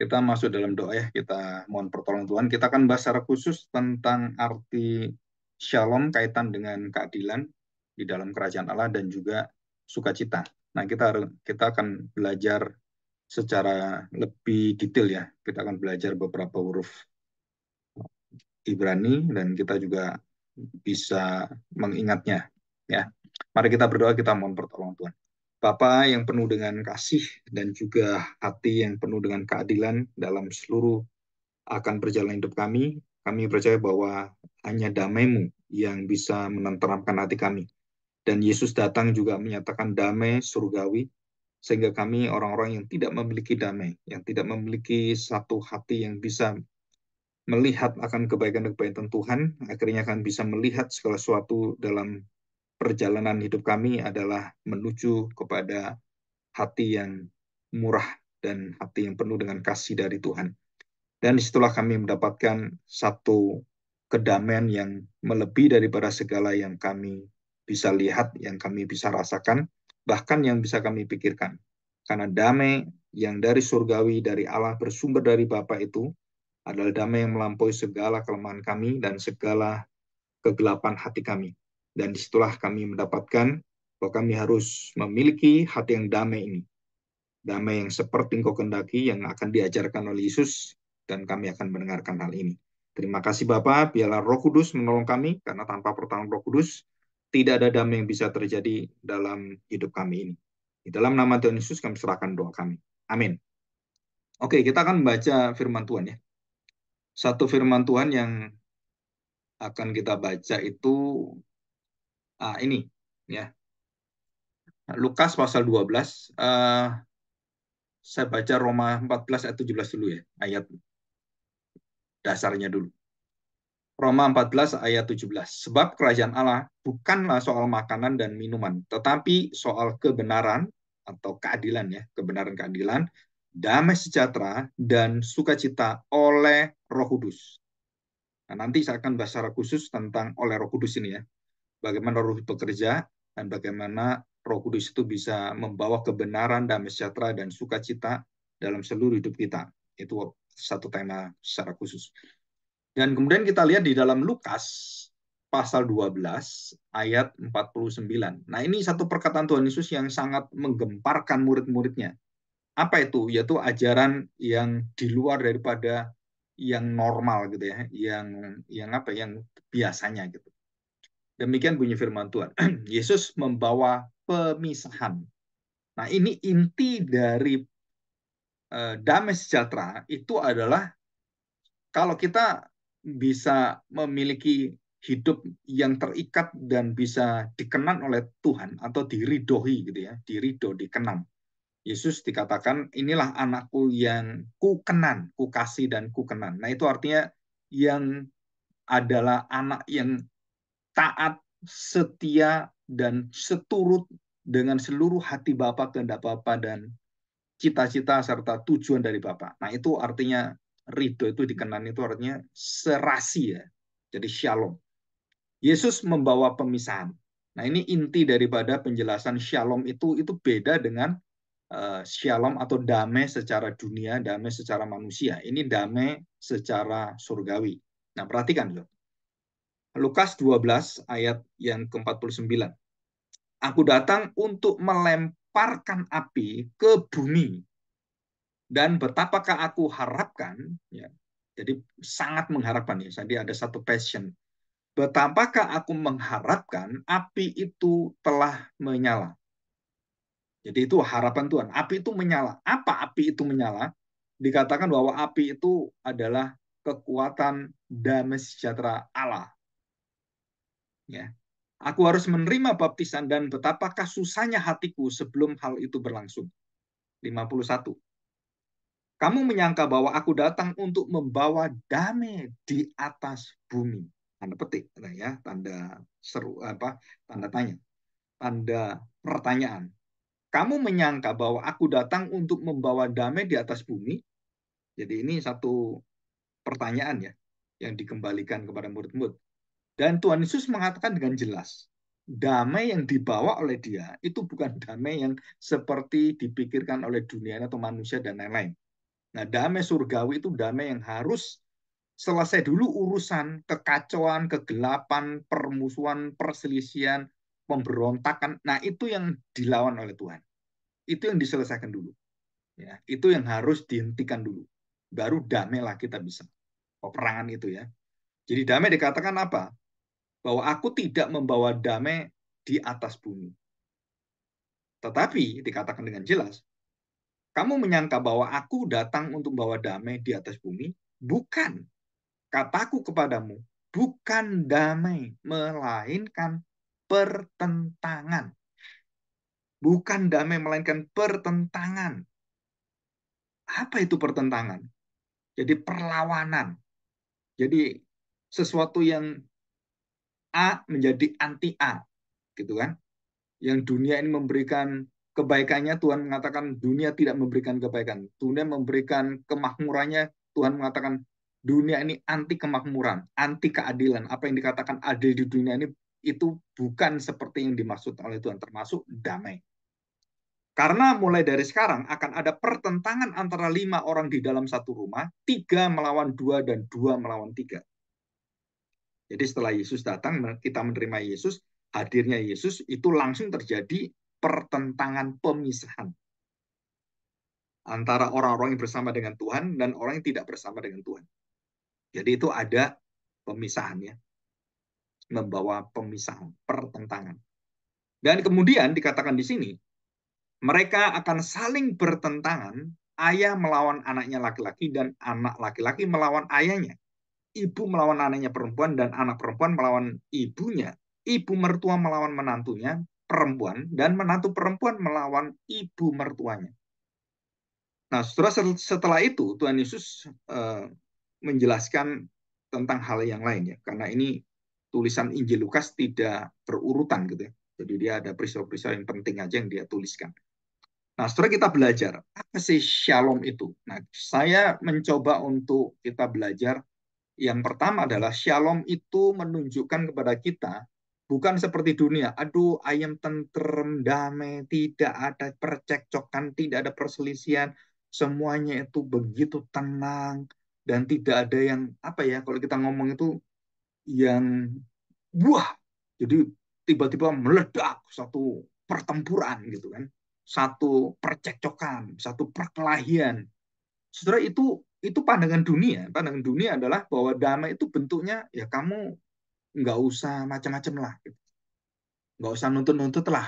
kita masuk dalam doa ya, kita mohon pertolongan Tuhan. Kita akan bahas secara khusus tentang arti shalom kaitan dengan keadilan di dalam kerajaan Allah dan juga sukacita. Nah, kita kita akan belajar secara lebih detail ya. Kita akan belajar beberapa huruf Ibrani dan kita juga bisa mengingatnya ya. Mari kita berdoa, kita mohon pertolongan Tuhan. Bapa yang penuh dengan kasih dan juga hati yang penuh dengan keadilan dalam seluruh akan berjalan hidup kami, kami percaya bahwa hanya damai-Mu yang bisa menenteramkan hati kami. Dan Yesus datang juga menyatakan damai surgawi, sehingga kami orang-orang yang tidak memiliki damai, yang tidak memiliki satu hati yang bisa melihat akan kebaikan dan kebaikan Tuhan, akhirnya akan bisa melihat segala sesuatu dalam perjalanan hidup kami adalah menuju kepada hati yang murah dan hati yang penuh dengan kasih dari Tuhan. Dan setelah kami mendapatkan satu kedamaian yang melebihi daripada segala yang kami bisa lihat, yang kami bisa rasakan, bahkan yang bisa kami pikirkan. Karena damai yang dari surgawi, dari Allah, bersumber dari Bapa itu, adalah damai yang melampaui segala kelemahan kami dan segala kegelapan hati kami. Dan disitulah kami mendapatkan bahwa kami harus memiliki hati yang damai ini. Damai yang seperti engkau kendaki yang akan diajarkan oleh Yesus dan kami akan mendengarkan hal ini. Terima kasih Bapak, biarlah roh kudus menolong kami karena tanpa pertolongan roh kudus tidak ada damai yang bisa terjadi dalam hidup kami ini. Di dalam nama Tuhan Yesus kami serahkan doa kami. Amin. Oke, kita akan membaca firman Tuhan ya. Satu firman Tuhan yang akan kita baca itu uh, ini ya. Lukas pasal 12 uh, eh, saya baca Roma 14 ayat 17 dulu ya, ayat dasarnya dulu. Roma 14 ayat 17. Sebab kerajaan Allah bukanlah soal makanan dan minuman, tetapi soal kebenaran atau keadilan ya, kebenaran keadilan, damai sejahtera dan sukacita oleh Roh Kudus. Nah, nanti saya akan bahas secara khusus tentang oleh Roh Kudus ini ya bagaimana roh bekerja dan bagaimana Roh Kudus itu bisa membawa kebenaran, dan sejahtera dan sukacita dalam seluruh hidup kita. Itu satu tema secara khusus. Dan kemudian kita lihat di dalam Lukas pasal 12 ayat 49. Nah, ini satu perkataan Tuhan Yesus yang sangat menggemparkan murid-muridnya. Apa itu? Yaitu ajaran yang di luar daripada yang normal gitu ya, yang yang apa? yang biasanya gitu. Demikian bunyi firman Tuhan. Yesus membawa pemisahan. Nah, ini inti dari uh, damai sejahtera itu adalah kalau kita bisa memiliki hidup yang terikat dan bisa dikenan oleh Tuhan atau diridohi gitu ya, dirido, dikenan. Yesus dikatakan inilah anakku yang kukenan, kukasih dan kukenan. Nah itu artinya yang adalah anak yang taat, setia, dan seturut dengan seluruh hati bapak kehendak Bapak, dan cita-cita serta tujuan dari bapak. Nah itu artinya ridho itu dikenan itu artinya serasi ya. Jadi shalom. Yesus membawa pemisahan. Nah ini inti daripada penjelasan shalom itu itu beda dengan uh, shalom atau damai secara dunia, damai secara manusia. Ini damai secara surgawi. Nah perhatikan loh. Lukas 12 ayat yang ke-49. Aku datang untuk melemparkan api ke bumi dan betapakah aku harapkan ya jadi sangat mengharapkan ya jadi ada satu passion betapakah aku mengharapkan api itu telah menyala jadi itu harapan Tuhan api itu menyala apa api itu menyala dikatakan bahwa api itu adalah kekuatan damai sejahtera Allah ya aku harus menerima baptisan dan betapakah susahnya hatiku sebelum hal itu berlangsung 51 kamu menyangka bahwa aku datang untuk membawa damai di atas bumi tanda petik ya tanda seru apa tanda tanya tanda pertanyaan kamu menyangka bahwa aku datang untuk membawa damai di atas bumi jadi ini satu pertanyaan ya yang dikembalikan kepada murid-murid dan Tuhan Yesus mengatakan dengan jelas, damai yang dibawa oleh dia itu bukan damai yang seperti dipikirkan oleh dunia atau manusia dan lain-lain. Nah, damai surgawi itu damai yang harus selesai dulu urusan kekacauan, kegelapan, permusuhan, perselisihan, pemberontakan. Nah, itu yang dilawan oleh Tuhan. Itu yang diselesaikan dulu. Ya, itu yang harus dihentikan dulu. Baru damailah kita bisa. Peperangan itu ya. Jadi damai dikatakan apa? bahwa aku tidak membawa damai di atas bumi. Tetapi dikatakan dengan jelas, kamu menyangka bahwa aku datang untuk membawa damai di atas bumi, bukan. Kataku kepadamu, bukan damai, melainkan pertentangan. Bukan damai, melainkan pertentangan. Apa itu pertentangan? Jadi perlawanan. Jadi sesuatu yang A menjadi anti A, gitu kan? Yang dunia ini memberikan kebaikannya, Tuhan mengatakan dunia tidak memberikan kebaikan. Dunia memberikan kemakmurannya, Tuhan mengatakan dunia ini anti kemakmuran, anti keadilan. Apa yang dikatakan adil di dunia ini itu bukan seperti yang dimaksud oleh Tuhan, termasuk damai. Karena mulai dari sekarang akan ada pertentangan antara lima orang di dalam satu rumah, tiga melawan dua dan dua melawan tiga. Jadi setelah Yesus datang, kita menerima Yesus, hadirnya Yesus itu langsung terjadi pertentangan pemisahan antara orang-orang yang bersama dengan Tuhan dan orang yang tidak bersama dengan Tuhan. Jadi itu ada pemisahannya. Membawa pemisahan, pertentangan. Dan kemudian dikatakan di sini, mereka akan saling bertentangan, ayah melawan anaknya laki-laki dan anak laki-laki melawan ayahnya ibu melawan anaknya perempuan dan anak perempuan melawan ibunya, ibu mertua melawan menantunya perempuan dan menantu perempuan melawan ibu mertuanya. Nah, setelah setelah itu Tuhan Yesus uh, menjelaskan tentang hal yang lain ya, karena ini tulisan Injil Lukas tidak berurutan gitu ya. Jadi dia ada peristiwa-peristiwa yang penting aja yang dia tuliskan. Nah, setelah kita belajar apa sih shalom itu? Nah, saya mencoba untuk kita belajar yang pertama adalah shalom itu menunjukkan kepada kita bukan seperti dunia. Aduh, ayam tentrem, damai, tidak ada percekcokan, tidak ada perselisihan. Semuanya itu begitu tenang dan tidak ada yang apa ya kalau kita ngomong itu yang wah jadi tiba-tiba meledak satu pertempuran gitu kan satu percekcokan satu perkelahian saudara itu itu pandangan dunia. Pandangan dunia adalah bahwa damai itu bentuknya ya kamu nggak usah macam-macam lah, gitu. nggak usah nuntut-nuntut lah,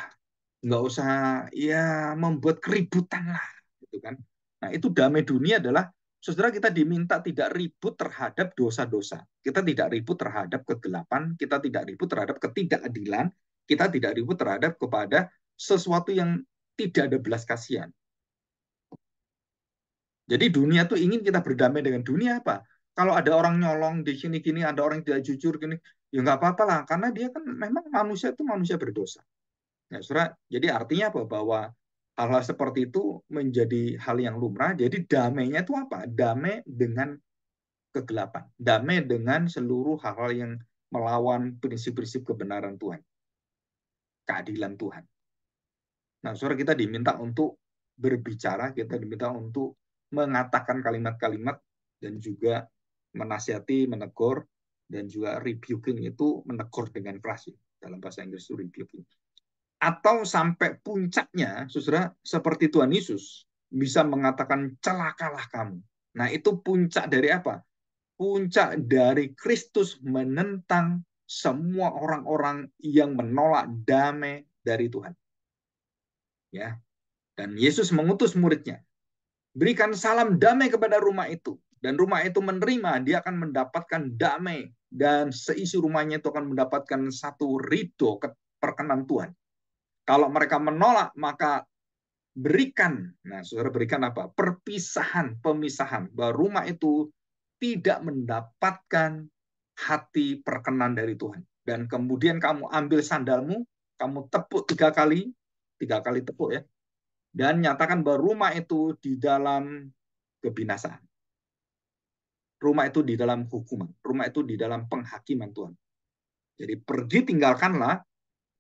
nggak usah ya membuat keributan lah, gitu kan. Nah itu damai dunia adalah saudara kita diminta tidak ribut terhadap dosa-dosa, kita tidak ribut terhadap kegelapan, kita tidak ribut terhadap ketidakadilan, kita tidak ribut terhadap kepada sesuatu yang tidak ada belas kasihan. Jadi dunia tuh ingin kita berdamai dengan dunia apa? Kalau ada orang nyolong di sini kini, ada orang tidak jujur gini, ya nggak apa-apa lah, karena dia kan memang manusia itu manusia berdosa. Nah, ya, surat, jadi artinya apa? Bahwa hal-hal seperti itu menjadi hal yang lumrah. Jadi damainya itu apa? Damai dengan kegelapan. Damai dengan seluruh hal-hal yang melawan prinsip-prinsip kebenaran Tuhan. Keadilan Tuhan. Nah, saudara kita diminta untuk berbicara, kita diminta untuk mengatakan kalimat-kalimat dan juga menasihati, menegur, dan juga rebuking itu menegur dengan keras. Dalam bahasa Inggris itu rebuking. Atau sampai puncaknya, susra seperti Tuhan Yesus bisa mengatakan celakalah kamu. Nah itu puncak dari apa? Puncak dari Kristus menentang semua orang-orang yang menolak damai dari Tuhan. Ya, dan Yesus mengutus muridnya Berikan salam damai kepada rumah itu. Dan rumah itu menerima, dia akan mendapatkan damai. Dan seisi rumahnya itu akan mendapatkan satu ridho perkenan Tuhan. Kalau mereka menolak, maka berikan, nah saudara berikan apa? Perpisahan, pemisahan. Bahwa rumah itu tidak mendapatkan hati perkenan dari Tuhan. Dan kemudian kamu ambil sandalmu, kamu tepuk tiga kali, tiga kali tepuk ya, dan nyatakan bahwa rumah itu di dalam kebinasaan. Rumah itu di dalam hukuman, rumah itu di dalam penghakiman Tuhan. Jadi pergi tinggalkanlah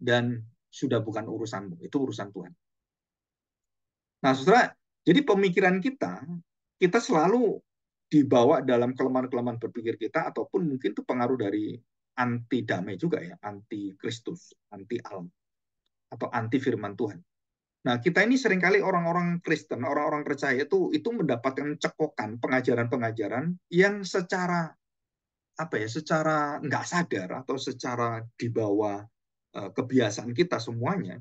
dan sudah bukan urusanmu, itu urusan Tuhan. Nah, Saudara, jadi pemikiran kita kita selalu dibawa dalam kelemahan-kelemahan berpikir kita ataupun mungkin itu pengaruh dari anti damai juga ya, anti Kristus, anti Allah atau anti firman Tuhan. Nah, kita ini seringkali orang-orang Kristen, orang-orang percaya itu itu mendapatkan cekokan pengajaran-pengajaran yang secara apa ya, secara nggak sadar atau secara di bawah eh, kebiasaan kita semuanya,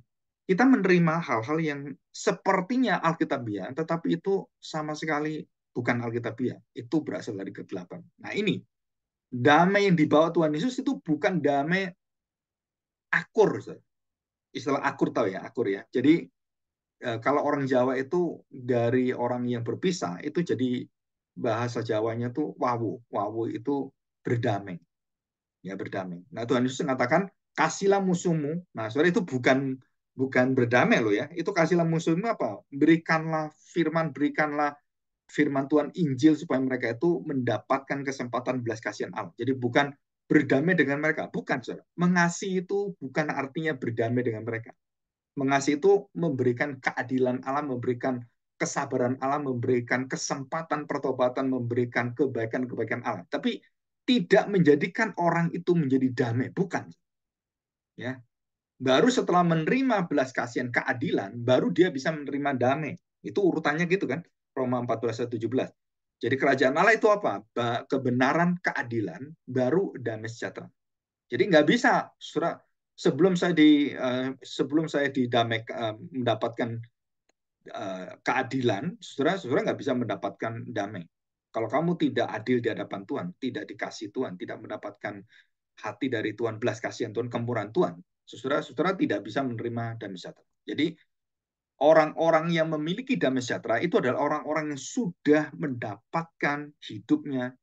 kita menerima hal-hal yang sepertinya Alkitabiah, tetapi itu sama sekali bukan Alkitabiah. Itu berasal dari kegelapan. Nah, ini damai yang dibawa Tuhan Yesus itu bukan damai akur. Istilah akur tahu ya, akur ya. Jadi Eh, kalau orang Jawa itu dari orang yang berpisah itu jadi bahasa Jawanya itu wawu. Wawu itu berdamai. Ya berdamai. Nah Tuhan Yesus mengatakan kasihlah musuhmu. Nah sore itu bukan bukan berdamai loh ya. Itu kasihlah musuhmu apa? Berikanlah firman, berikanlah firman Tuhan Injil supaya mereka itu mendapatkan kesempatan belas kasihan Allah. Jadi bukan berdamai dengan mereka, bukan saudara. Mengasihi itu bukan artinya berdamai dengan mereka. Mengasihi itu memberikan keadilan Allah, memberikan kesabaran Allah, memberikan kesempatan pertobatan, memberikan kebaikan-kebaikan Allah. Tapi tidak menjadikan orang itu menjadi damai, bukan. Ya. Baru setelah menerima belas kasihan keadilan, baru dia bisa menerima damai. Itu urutannya gitu kan. Roma 14 Jadi kerajaan Allah itu apa? Kebenaran, keadilan, baru damai sejahtera. Jadi nggak bisa surah sebelum saya di uh, sebelum saya didamek uh, mendapatkan uh, keadilan, saudara-saudara nggak bisa mendapatkan damai. Kalau kamu tidak adil di hadapan Tuhan, tidak dikasih Tuhan, tidak mendapatkan hati dari Tuhan, belas kasihan Tuhan, kemurahan Tuhan, saudara-saudara tidak bisa menerima damai sejahtera. Jadi orang-orang yang memiliki damai sejahtera itu adalah orang-orang yang sudah mendapatkan hidupnya,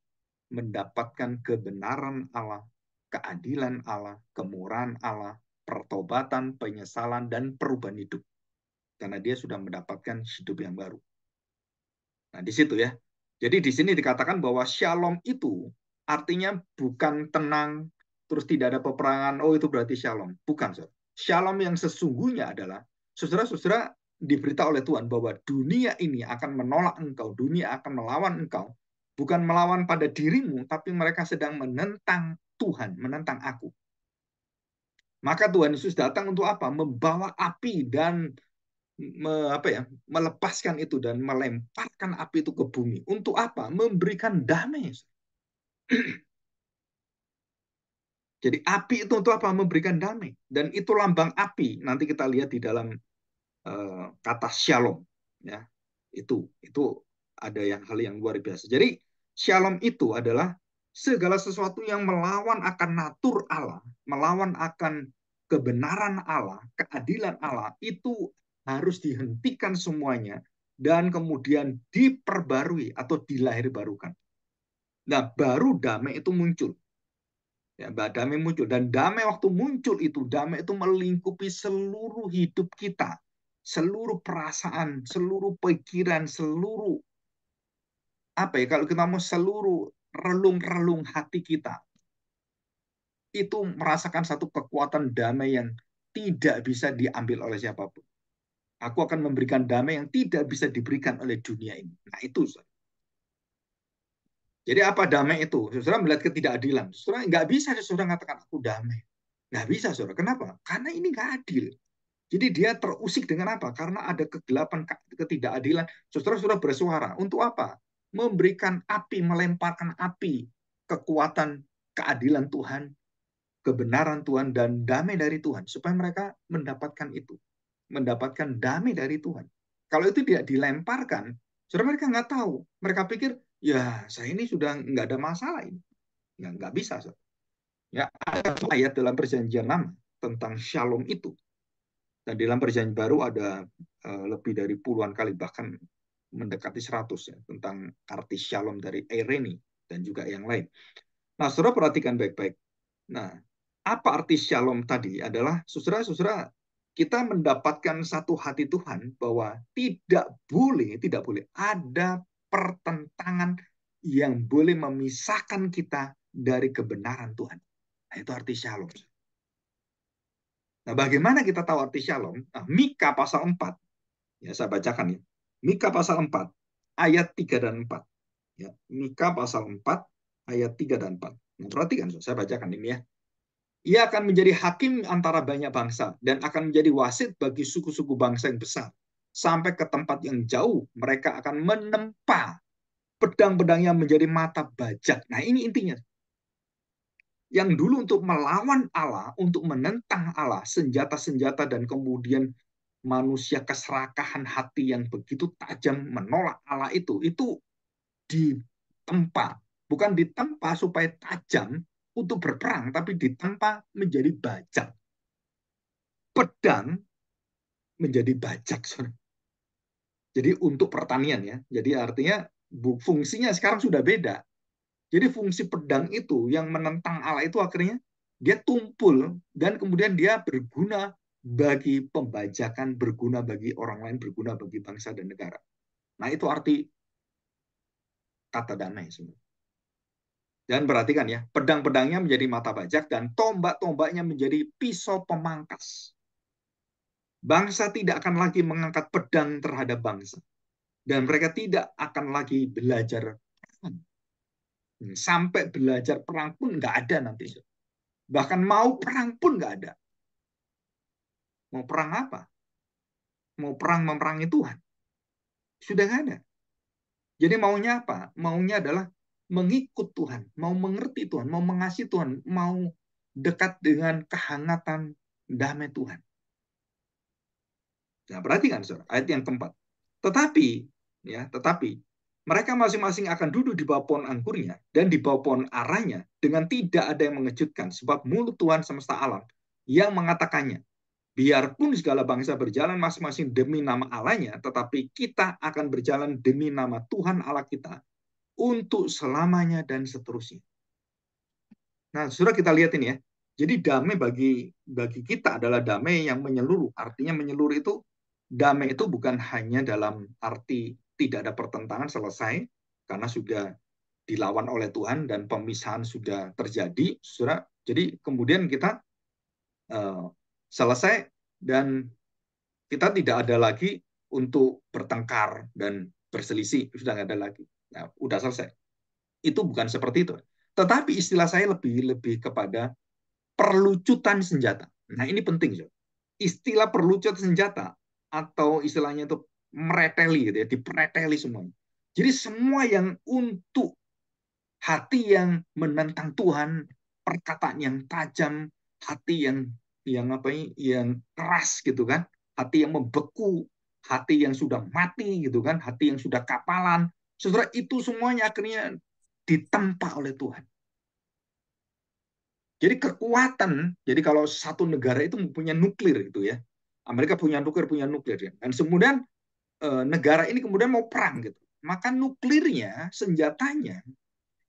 mendapatkan kebenaran Allah keadilan Allah, kemurahan Allah, pertobatan, penyesalan, dan perubahan hidup. Karena dia sudah mendapatkan hidup yang baru. Nah, di situ ya. Jadi di sini dikatakan bahwa shalom itu artinya bukan tenang, terus tidak ada peperangan, oh itu berarti shalom. Bukan, saudara. Shalom yang sesungguhnya adalah, saudara-saudara diberita oleh Tuhan bahwa dunia ini akan menolak engkau, dunia akan melawan engkau, bukan melawan pada dirimu, tapi mereka sedang menentang Tuhan menentang aku. Maka Tuhan Yesus datang untuk apa? Membawa api dan me, apa ya? melepaskan itu dan melemparkan api itu ke bumi. Untuk apa? Memberikan damai. Jadi api itu untuk apa? Memberikan damai. Dan itu lambang api. Nanti kita lihat di dalam uh, kata shalom. Ya, itu itu ada yang hal yang luar biasa. Jadi shalom itu adalah segala sesuatu yang melawan akan natur Allah, melawan akan kebenaran Allah, keadilan Allah, itu harus dihentikan semuanya dan kemudian diperbarui atau dilahirbarukan. Nah, baru damai itu muncul. Ya, damai muncul. Dan damai waktu muncul itu, damai itu melingkupi seluruh hidup kita. Seluruh perasaan, seluruh pikiran, seluruh apa ya kalau kita mau seluruh relung-relung hati kita itu merasakan satu kekuatan damai yang tidak bisa diambil oleh siapapun. Aku akan memberikan damai yang tidak bisa diberikan oleh dunia ini. Nah itu. Jadi apa damai itu? Saudara melihat ketidakadilan. Saudara nggak bisa saudara mengatakan aku damai. Nggak bisa saudara. Kenapa? Karena ini nggak adil. Jadi dia terusik dengan apa? Karena ada kegelapan, ketidakadilan. Saudara sudah bersuara. Untuk apa? memberikan api, melemparkan api, kekuatan, keadilan Tuhan, kebenaran Tuhan, dan damai dari Tuhan. Supaya mereka mendapatkan itu. Mendapatkan damai dari Tuhan. Kalau itu tidak dilemparkan, sudah mereka nggak tahu. Mereka pikir, ya saya ini sudah nggak ada masalah ini. Ya nggak bisa. So. Ya, ada ayat dalam perjanjian lama tentang shalom itu. Dan dalam perjanjian baru ada eh, lebih dari puluhan kali, bahkan mendekati 100 ya tentang arti shalom dari Irene dan juga yang lain. Nah, Saudara perhatikan baik-baik. Nah, apa arti shalom tadi adalah Saudara-saudara kita mendapatkan satu hati Tuhan bahwa tidak boleh, tidak boleh ada pertentangan yang boleh memisahkan kita dari kebenaran Tuhan. Nah, itu arti shalom. Nah, bagaimana kita tahu arti shalom? Nah, Mika pasal 4. Ya, saya bacakan ya. Mika pasal 4 ayat 3 dan 4. Ya, Mika pasal 4 ayat 3 dan 4. Nah, perhatikan, saya bacakan ini ya. Ia akan menjadi hakim antara banyak bangsa dan akan menjadi wasit bagi suku-suku bangsa yang besar. Sampai ke tempat yang jauh, mereka akan menempa pedang pedang yang menjadi mata bajak. Nah ini intinya. Yang dulu untuk melawan Allah, untuk menentang Allah, senjata-senjata dan kemudian manusia keserakahan hati yang begitu tajam menolak Allah itu itu ditempa bukan ditempa supaya tajam untuk berperang tapi ditempa menjadi bajak pedang menjadi bajak jadi untuk pertanian ya jadi artinya fungsinya sekarang sudah beda jadi fungsi pedang itu yang menentang Allah itu akhirnya dia tumpul dan kemudian dia berguna bagi pembajakan berguna bagi orang lain, berguna bagi bangsa dan negara. Nah, itu arti kata damai semua. Dan perhatikan ya, pedang-pedangnya menjadi mata bajak dan tombak-tombaknya menjadi pisau pemangkas. Bangsa tidak akan lagi mengangkat pedang terhadap bangsa. Dan mereka tidak akan lagi belajar perang. Hmm, sampai belajar perang pun nggak ada nanti. Bahkan mau perang pun nggak ada. Mau perang apa? Mau perang memerangi Tuhan? Sudah gak ada. Jadi maunya apa? Maunya adalah mengikut Tuhan, mau mengerti Tuhan, mau mengasihi Tuhan, mau dekat dengan kehangatan damai Tuhan. Nah, perhatikan Saudara, ayat yang keempat. Tetapi, ya, tetapi mereka masing-masing akan duduk di bawah pohon angkurnya dan di bawah pohon aranya dengan tidak ada yang mengejutkan sebab mulut Tuhan semesta alam yang mengatakannya biarpun segala bangsa berjalan masing-masing demi nama Allahnya, tetapi kita akan berjalan demi nama Tuhan Allah kita untuk selamanya dan seterusnya. Nah, sudah kita lihat ini ya. Jadi damai bagi bagi kita adalah damai yang menyeluruh. Artinya menyeluruh itu damai itu bukan hanya dalam arti tidak ada pertentangan selesai karena sudah dilawan oleh Tuhan dan pemisahan sudah terjadi. Sudah. Jadi kemudian kita eh, selesai dan kita tidak ada lagi untuk bertengkar dan berselisih sudah tidak ada lagi nah, udah selesai itu bukan seperti itu tetapi istilah saya lebih lebih kepada perlucutan senjata nah ini penting so. istilah perlucutan senjata atau istilahnya itu mereteli gitu ya dipereteli semuanya jadi semua yang untuk hati yang menentang Tuhan perkataan yang tajam hati yang yang apa yang keras gitu kan hati yang membeku hati yang sudah mati gitu kan hati yang sudah kapalan saudara itu semuanya akhirnya ditempa oleh Tuhan jadi kekuatan jadi kalau satu negara itu punya nuklir gitu ya Amerika punya nuklir punya nuklir ya. dan kemudian eh, negara ini kemudian mau perang gitu maka nuklirnya senjatanya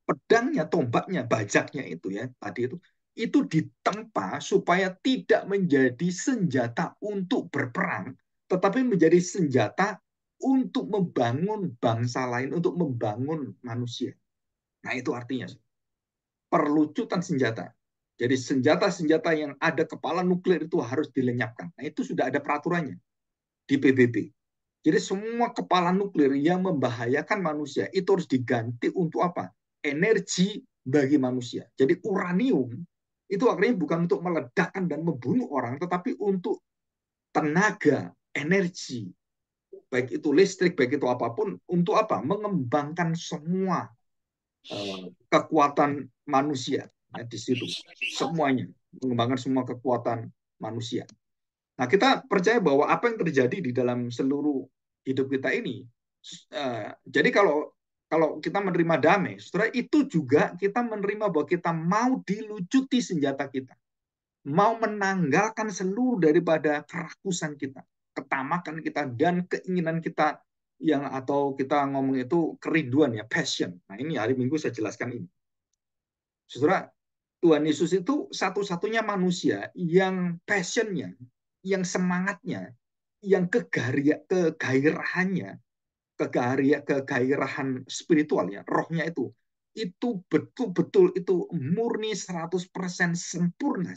pedangnya, tombaknya, bajaknya itu ya tadi itu itu ditempa supaya tidak menjadi senjata untuk berperang, tetapi menjadi senjata untuk membangun bangsa lain, untuk membangun manusia. Nah, itu artinya perlucutan senjata. Jadi senjata-senjata yang ada kepala nuklir itu harus dilenyapkan. Nah, itu sudah ada peraturannya di PBB. Jadi semua kepala nuklir yang membahayakan manusia itu harus diganti untuk apa? Energi bagi manusia. Jadi uranium itu akhirnya bukan untuk meledakkan dan membunuh orang, tetapi untuk tenaga, energi, baik itu listrik, baik itu apapun, untuk apa? Mengembangkan semua eh, kekuatan manusia ya, di situ, semuanya mengembangkan semua kekuatan manusia. Nah kita percaya bahwa apa yang terjadi di dalam seluruh hidup kita ini, eh, jadi kalau kalau kita menerima damai, saudara itu juga kita menerima bahwa kita mau dilucuti senjata kita. Mau menanggalkan seluruh daripada kerakusan kita, ketamakan kita, dan keinginan kita yang atau kita ngomong itu kerinduan ya, passion. Nah ini hari Minggu saya jelaskan ini. Saudara, Tuhan Yesus itu satu-satunya manusia yang passionnya, yang semangatnya, yang kegairahannya kegairahan spiritualnya, rohnya itu, itu betul-betul itu murni 100% sempurna.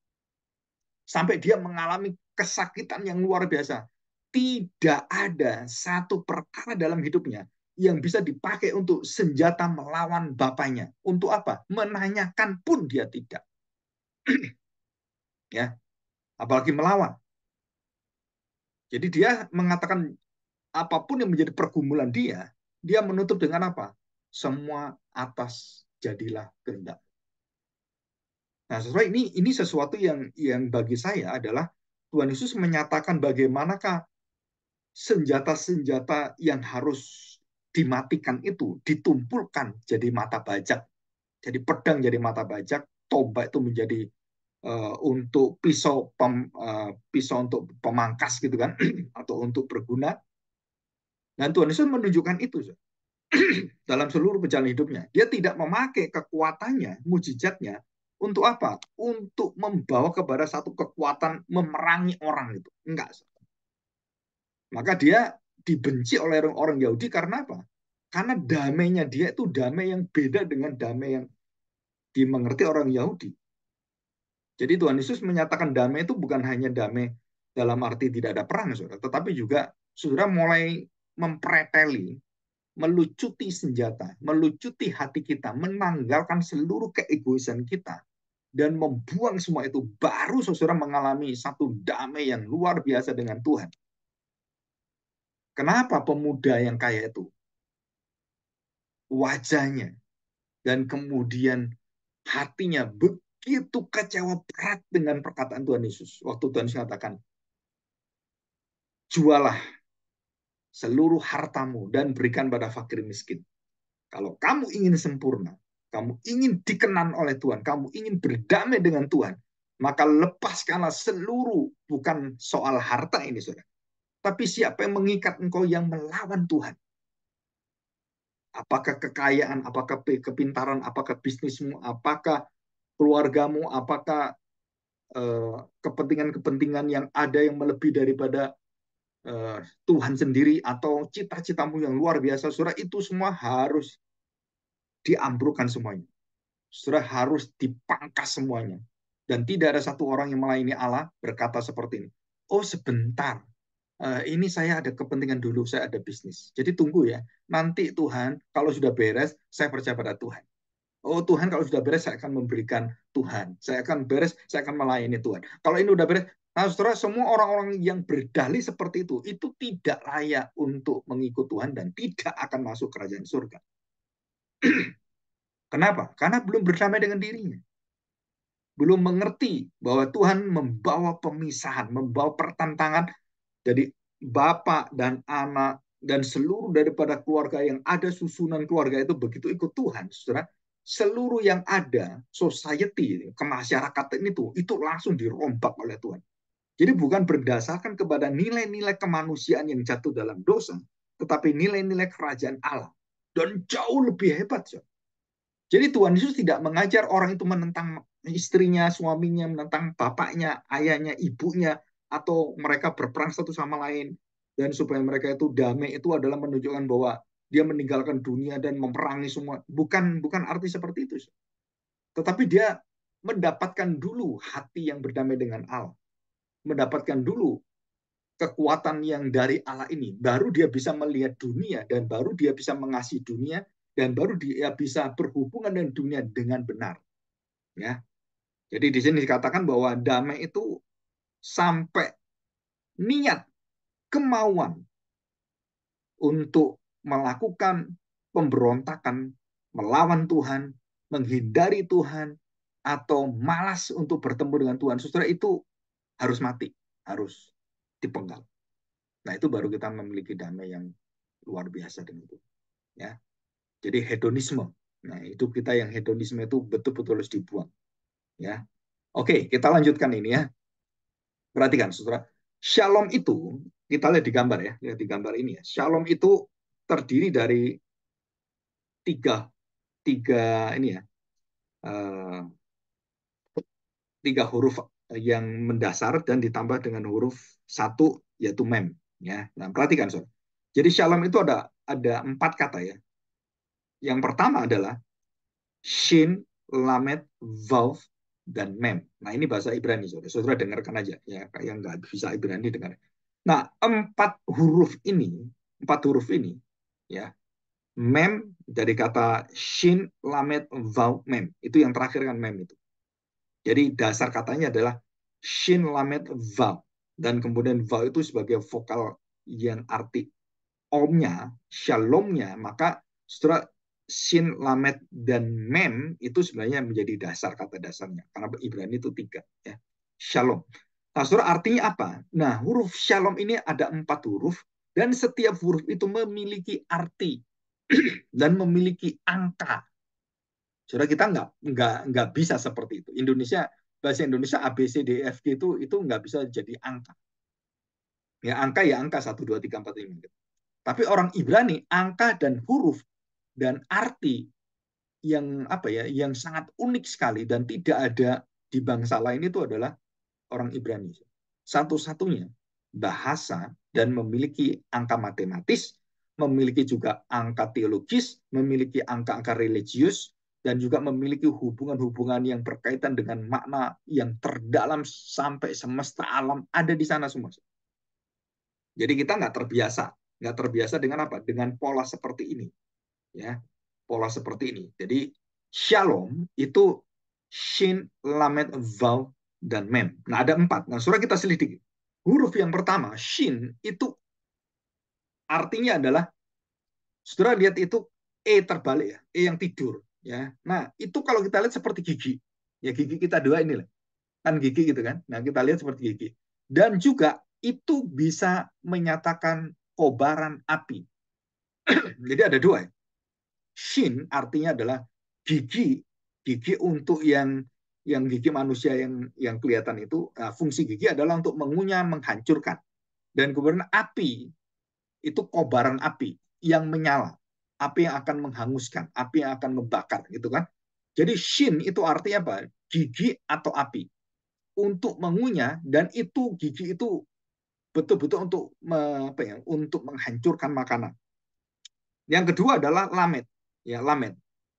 Sampai dia mengalami kesakitan yang luar biasa. Tidak ada satu perkara dalam hidupnya yang bisa dipakai untuk senjata melawan bapaknya. Untuk apa? Menanyakan pun dia tidak. ya. Apalagi melawan. Jadi dia mengatakan apapun yang menjadi pergumulan dia, dia menutup dengan apa? Semua atas jadilah kehendak. Nah, sesuai ini ini sesuatu yang yang bagi saya adalah Tuhan Yesus menyatakan bagaimanakah senjata-senjata yang harus dimatikan itu ditumpulkan jadi mata bajak. Jadi pedang jadi mata bajak, tombak itu menjadi uh, untuk pisau pem, uh, pisau untuk pemangkas gitu kan atau untuk berguna dan Tuhan Yesus menunjukkan itu dalam seluruh perjalanan hidupnya. Dia tidak memakai kekuatannya, mujizatnya untuk apa? Untuk membawa kepada satu kekuatan memerangi orang itu. Enggak. Maka dia dibenci oleh orang-orang Yahudi karena apa? Karena damainya dia itu damai yang beda dengan damai yang dimengerti orang Yahudi. Jadi Tuhan Yesus menyatakan damai itu bukan hanya damai dalam arti tidak ada perang, saudara, tetapi juga saudara mulai mempreteli, melucuti senjata, melucuti hati kita, menanggalkan seluruh keegoisan kita, dan membuang semua itu, baru saudara mengalami satu damai yang luar biasa dengan Tuhan. Kenapa pemuda yang kaya itu? Wajahnya dan kemudian hatinya begitu kecewa berat dengan perkataan Tuhan Yesus. Waktu Tuhan Yesus katakan, jualah seluruh hartamu dan berikan pada fakir miskin. Kalau kamu ingin sempurna, kamu ingin dikenan oleh Tuhan, kamu ingin berdamai dengan Tuhan, maka lepaskanlah seluruh bukan soal harta ini Saudara. Tapi siapa yang mengikat engkau yang melawan Tuhan? Apakah kekayaan, apakah kepintaran, apakah bisnismu, apakah keluargamu, apakah eh, kepentingan-kepentingan yang ada yang melebihi daripada Eh, Tuhan sendiri atau cita-citamu yang luar biasa, surah itu semua harus diambrukkan semuanya. Saudara harus dipangkas semuanya. Dan tidak ada satu orang yang melayani Allah berkata seperti ini. Oh sebentar, eh, ini saya ada kepentingan dulu, saya ada bisnis. Jadi tunggu ya, nanti Tuhan kalau sudah beres, saya percaya pada Tuhan. Oh Tuhan kalau sudah beres, saya akan memberikan Tuhan. Saya akan beres, saya akan melayani Tuhan. Kalau ini sudah beres, Nah, saudara, semua orang-orang yang berdalih seperti itu, itu tidak layak untuk mengikut Tuhan dan tidak akan masuk kerajaan surga. Kenapa? Karena belum berdamai dengan dirinya. Belum mengerti bahwa Tuhan membawa pemisahan, membawa pertentangan dari bapak dan anak dan seluruh daripada keluarga yang ada susunan keluarga itu begitu ikut Tuhan, saudara, seluruh yang ada society kemasyarakatan itu itu langsung dirombak oleh Tuhan jadi bukan berdasarkan kepada nilai-nilai kemanusiaan yang jatuh dalam dosa, tetapi nilai-nilai kerajaan Allah. Dan jauh lebih hebat. So. Jadi Tuhan Yesus tidak mengajar orang itu menentang istrinya, suaminya, menentang bapaknya, ayahnya, ibunya, atau mereka berperang satu sama lain. Dan supaya mereka itu damai itu adalah menunjukkan bahwa dia meninggalkan dunia dan memerangi semua. Bukan bukan arti seperti itu. So. Tetapi dia mendapatkan dulu hati yang berdamai dengan Allah mendapatkan dulu kekuatan yang dari Allah ini, baru dia bisa melihat dunia dan baru dia bisa mengasihi dunia dan baru dia bisa berhubungan dengan dunia dengan benar. Ya. Jadi di sini dikatakan bahwa damai itu sampai niat kemauan untuk melakukan pemberontakan melawan Tuhan, menghindari Tuhan, atau malas untuk bertemu dengan Tuhan. Saudara itu harus mati, harus dipenggal. Nah itu baru kita memiliki damai yang luar biasa dengan itu. Ya, jadi hedonisme. Nah itu kita yang hedonisme itu betul-betul harus dibuang. Ya, oke kita lanjutkan ini ya. Perhatikan saudara, shalom itu kita lihat di gambar ya, lihat di gambar ini ya. Shalom itu terdiri dari tiga tiga ini ya uh, tiga huruf yang mendasar dan ditambah dengan huruf satu yaitu mem. Ya, nah, perhatikan so, Jadi shalom itu ada ada empat kata ya. Yang pertama adalah shin, lamet, vav, dan mem. Nah ini bahasa Ibrani saudara. Saudara dengarkan aja ya yang nggak bisa Ibrani dengar. Nah empat huruf ini, empat huruf ini ya mem dari kata shin, lamet, vav, mem. Itu yang terakhir kan mem itu. Jadi dasar katanya adalah shin lamet vav dan kemudian vav itu sebagai vokal yang arti omnya, shalomnya, maka setelah shin lamet dan mem itu sebenarnya menjadi dasar kata dasarnya karena Ibrani itu tiga ya shalom. Nah, surah artinya apa? Nah, huruf shalom ini ada empat huruf dan setiap huruf itu memiliki arti dan memiliki angka Saudara kita nggak nggak nggak bisa seperti itu. Indonesia bahasa Indonesia A B C D e F G itu itu nggak bisa jadi angka. Ya angka ya angka satu dua tiga empat lima. Gitu. Tapi orang Ibrani angka dan huruf dan arti yang apa ya yang sangat unik sekali dan tidak ada di bangsa lain itu adalah orang Ibrani. Satu-satunya bahasa dan memiliki angka matematis, memiliki juga angka teologis, memiliki angka-angka religius, dan juga memiliki hubungan-hubungan yang berkaitan dengan makna yang terdalam sampai semesta alam ada di sana semua. Jadi kita nggak terbiasa, nggak terbiasa dengan apa? Dengan pola seperti ini, ya, pola seperti ini. Jadi shalom itu shin, lamet, vav dan mem. Nah ada empat. Nah surah kita selidiki. Huruf yang pertama shin itu artinya adalah setelah lihat itu e terbalik ya, e yang tidur ya nah itu kalau kita lihat seperti gigi ya gigi kita dua inilah kan gigi gitu kan nah kita lihat seperti gigi dan juga itu bisa menyatakan kobaran api jadi ada dua ya. shin artinya adalah gigi gigi untuk yang yang gigi manusia yang yang kelihatan itu nah, fungsi gigi adalah untuk mengunyah menghancurkan dan kemudian api itu kobaran api yang menyala api yang akan menghanguskan, api yang akan membakar gitu kan. Jadi shin itu artinya apa? Gigi atau api. Untuk mengunyah dan itu gigi itu betul-betul untuk apa ya? Untuk menghancurkan makanan. Yang kedua adalah lamet. Ya, lamet.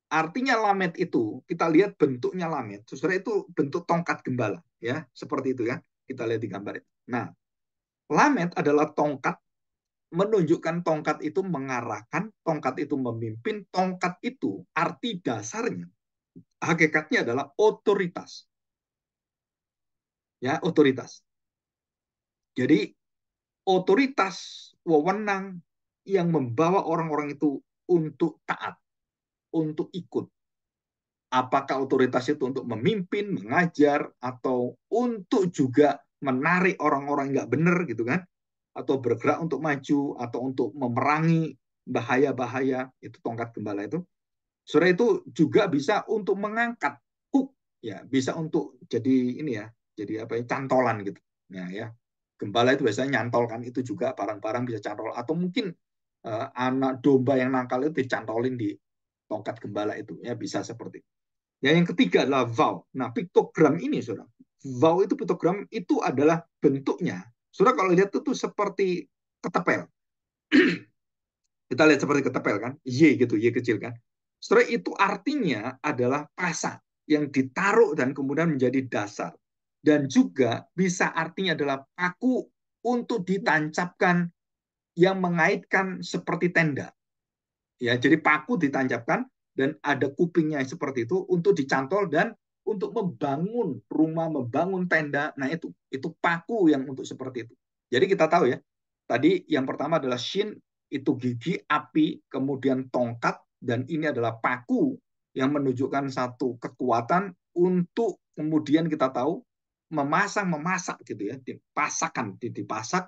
Artinya lamet itu kita lihat bentuknya lamet. Sebenarnya itu bentuk tongkat gembala ya, seperti itu ya. Kita lihat di gambar Nah, lamet adalah tongkat menunjukkan tongkat itu mengarahkan, tongkat itu memimpin, tongkat itu arti dasarnya, hakikatnya adalah otoritas. Ya, otoritas. Jadi otoritas wewenang yang membawa orang-orang itu untuk taat, untuk ikut. Apakah otoritas itu untuk memimpin, mengajar, atau untuk juga menarik orang-orang nggak benar gitu kan? atau bergerak untuk maju atau untuk memerangi bahaya-bahaya itu tongkat gembala itu. sore itu juga bisa untuk mengangkat kuk ya, bisa untuk jadi ini ya, jadi apa ya cantolan gitu. ya ya. Gembala itu biasanya nyantolkan itu juga barang-barang bisa cantol atau mungkin uh, anak domba yang nakal itu dicantolin di tongkat gembala itu ya bisa seperti. Ya, yang ketiga adalah vow. Nah, piktogram ini Saudara, vow itu piktogram itu adalah bentuknya sudah kalau lihat itu tuh seperti ketepel. Kita lihat seperti ketepel kan, Y gitu, Y kecil kan. Sudah itu artinya adalah pasang yang ditaruh dan kemudian menjadi dasar. Dan juga bisa artinya adalah paku untuk ditancapkan yang mengaitkan seperti tenda. Ya, jadi paku ditancapkan dan ada kupingnya seperti itu untuk dicantol dan untuk membangun rumah, membangun tenda. Nah itu, itu paku yang untuk seperti itu. Jadi kita tahu ya, tadi yang pertama adalah shin, itu gigi, api, kemudian tongkat, dan ini adalah paku yang menunjukkan satu kekuatan untuk kemudian kita tahu memasang memasak gitu ya dipasakan dipasak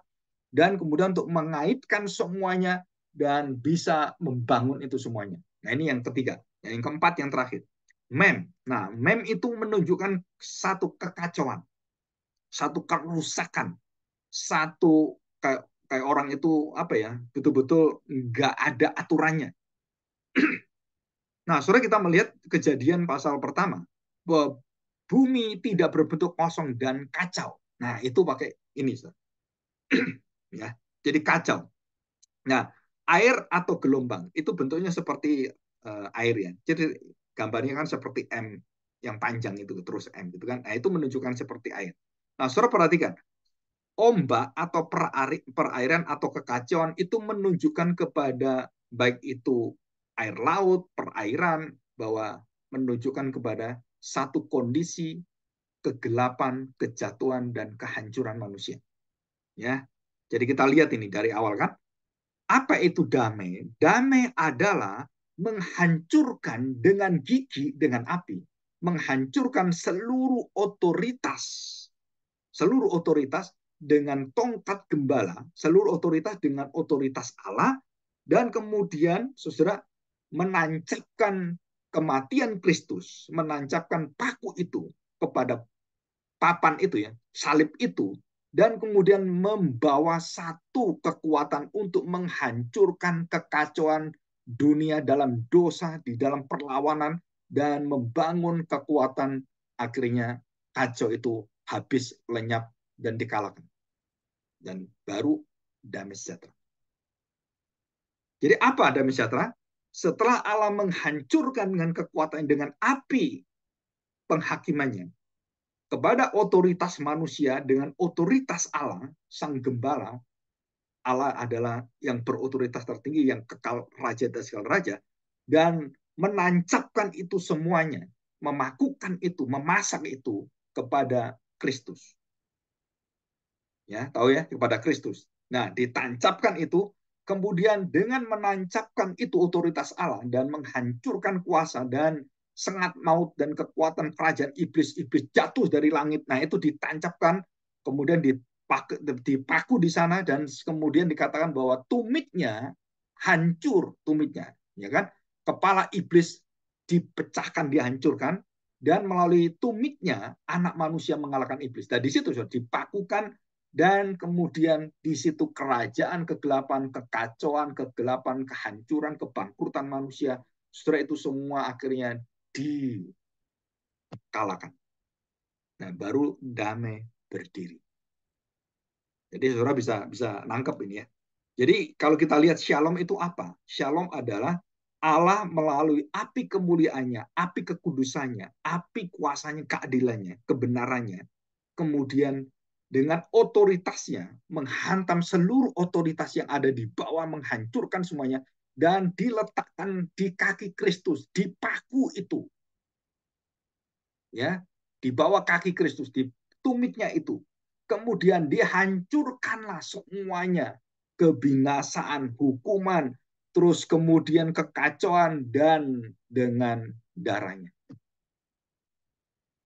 dan kemudian untuk mengaitkan semuanya dan bisa membangun itu semuanya nah ini yang ketiga yang keempat yang terakhir mem. Nah, mem itu menunjukkan satu kekacauan, satu kerusakan, satu kayak, kayak orang itu apa ya, betul-betul nggak ada aturannya. nah, sore kita melihat kejadian pasal pertama bumi tidak berbentuk kosong dan kacau. Nah, itu pakai ini, ya. Jadi kacau. Nah, air atau gelombang itu bentuknya seperti uh, air ya. Jadi gambarnya kan seperti M yang panjang itu terus M gitu kan. Nah, itu menunjukkan seperti air. Nah, Saudara perhatikan. Ombak atau perairan atau kekacauan itu menunjukkan kepada baik itu air laut, perairan bahwa menunjukkan kepada satu kondisi kegelapan, kejatuhan dan kehancuran manusia. Ya. Jadi kita lihat ini dari awal kan. Apa itu damai? Damai adalah menghancurkan dengan gigi, dengan api, menghancurkan seluruh otoritas, seluruh otoritas dengan tongkat gembala, seluruh otoritas dengan otoritas Allah, dan kemudian saudara menancapkan kematian Kristus, menancapkan paku itu kepada papan itu ya, salib itu, dan kemudian membawa satu kekuatan untuk menghancurkan kekacauan dunia dalam dosa, di dalam perlawanan, dan membangun kekuatan akhirnya kacau itu habis lenyap dan dikalahkan. Dan baru damai sejahtera. Jadi apa damai sejahtera? Setelah Allah menghancurkan dengan kekuatan dengan api penghakimannya kepada otoritas manusia dengan otoritas Allah, sang gembala, Allah adalah yang berotoritas tertinggi, yang kekal raja dan segala raja, dan menancapkan itu semuanya, memakukan itu, memasak itu kepada Kristus. Ya, tahu ya, kepada Kristus. Nah, ditancapkan itu, kemudian dengan menancapkan itu otoritas Allah dan menghancurkan kuasa dan sengat maut dan kekuatan kerajaan iblis-iblis jatuh dari langit. Nah, itu ditancapkan kemudian dipaku di sana dan kemudian dikatakan bahwa tumitnya hancur tumitnya, ya kan? Kepala iblis dipecahkan, dihancurkan dan melalui tumitnya anak manusia mengalahkan iblis. Dan di situ so, dipakukan dan kemudian di situ kerajaan kegelapan, kekacauan, kegelapan, kehancuran, kebangkrutan manusia, setelah itu semua akhirnya dikalahkan. dan nah, baru damai berdiri. Jadi saudara bisa bisa nangkep ini ya. Jadi kalau kita lihat shalom itu apa? Shalom adalah Allah melalui api kemuliaannya, api kekudusannya, api kuasanya, keadilannya, kebenarannya. Kemudian dengan otoritasnya menghantam seluruh otoritas yang ada di bawah, menghancurkan semuanya, dan diletakkan di kaki Kristus, di paku itu. Ya, di bawah kaki Kristus, di tumitnya itu Kemudian dihancurkanlah semuanya. Kebinasaan, hukuman, terus kemudian kekacauan, dan dengan darahnya.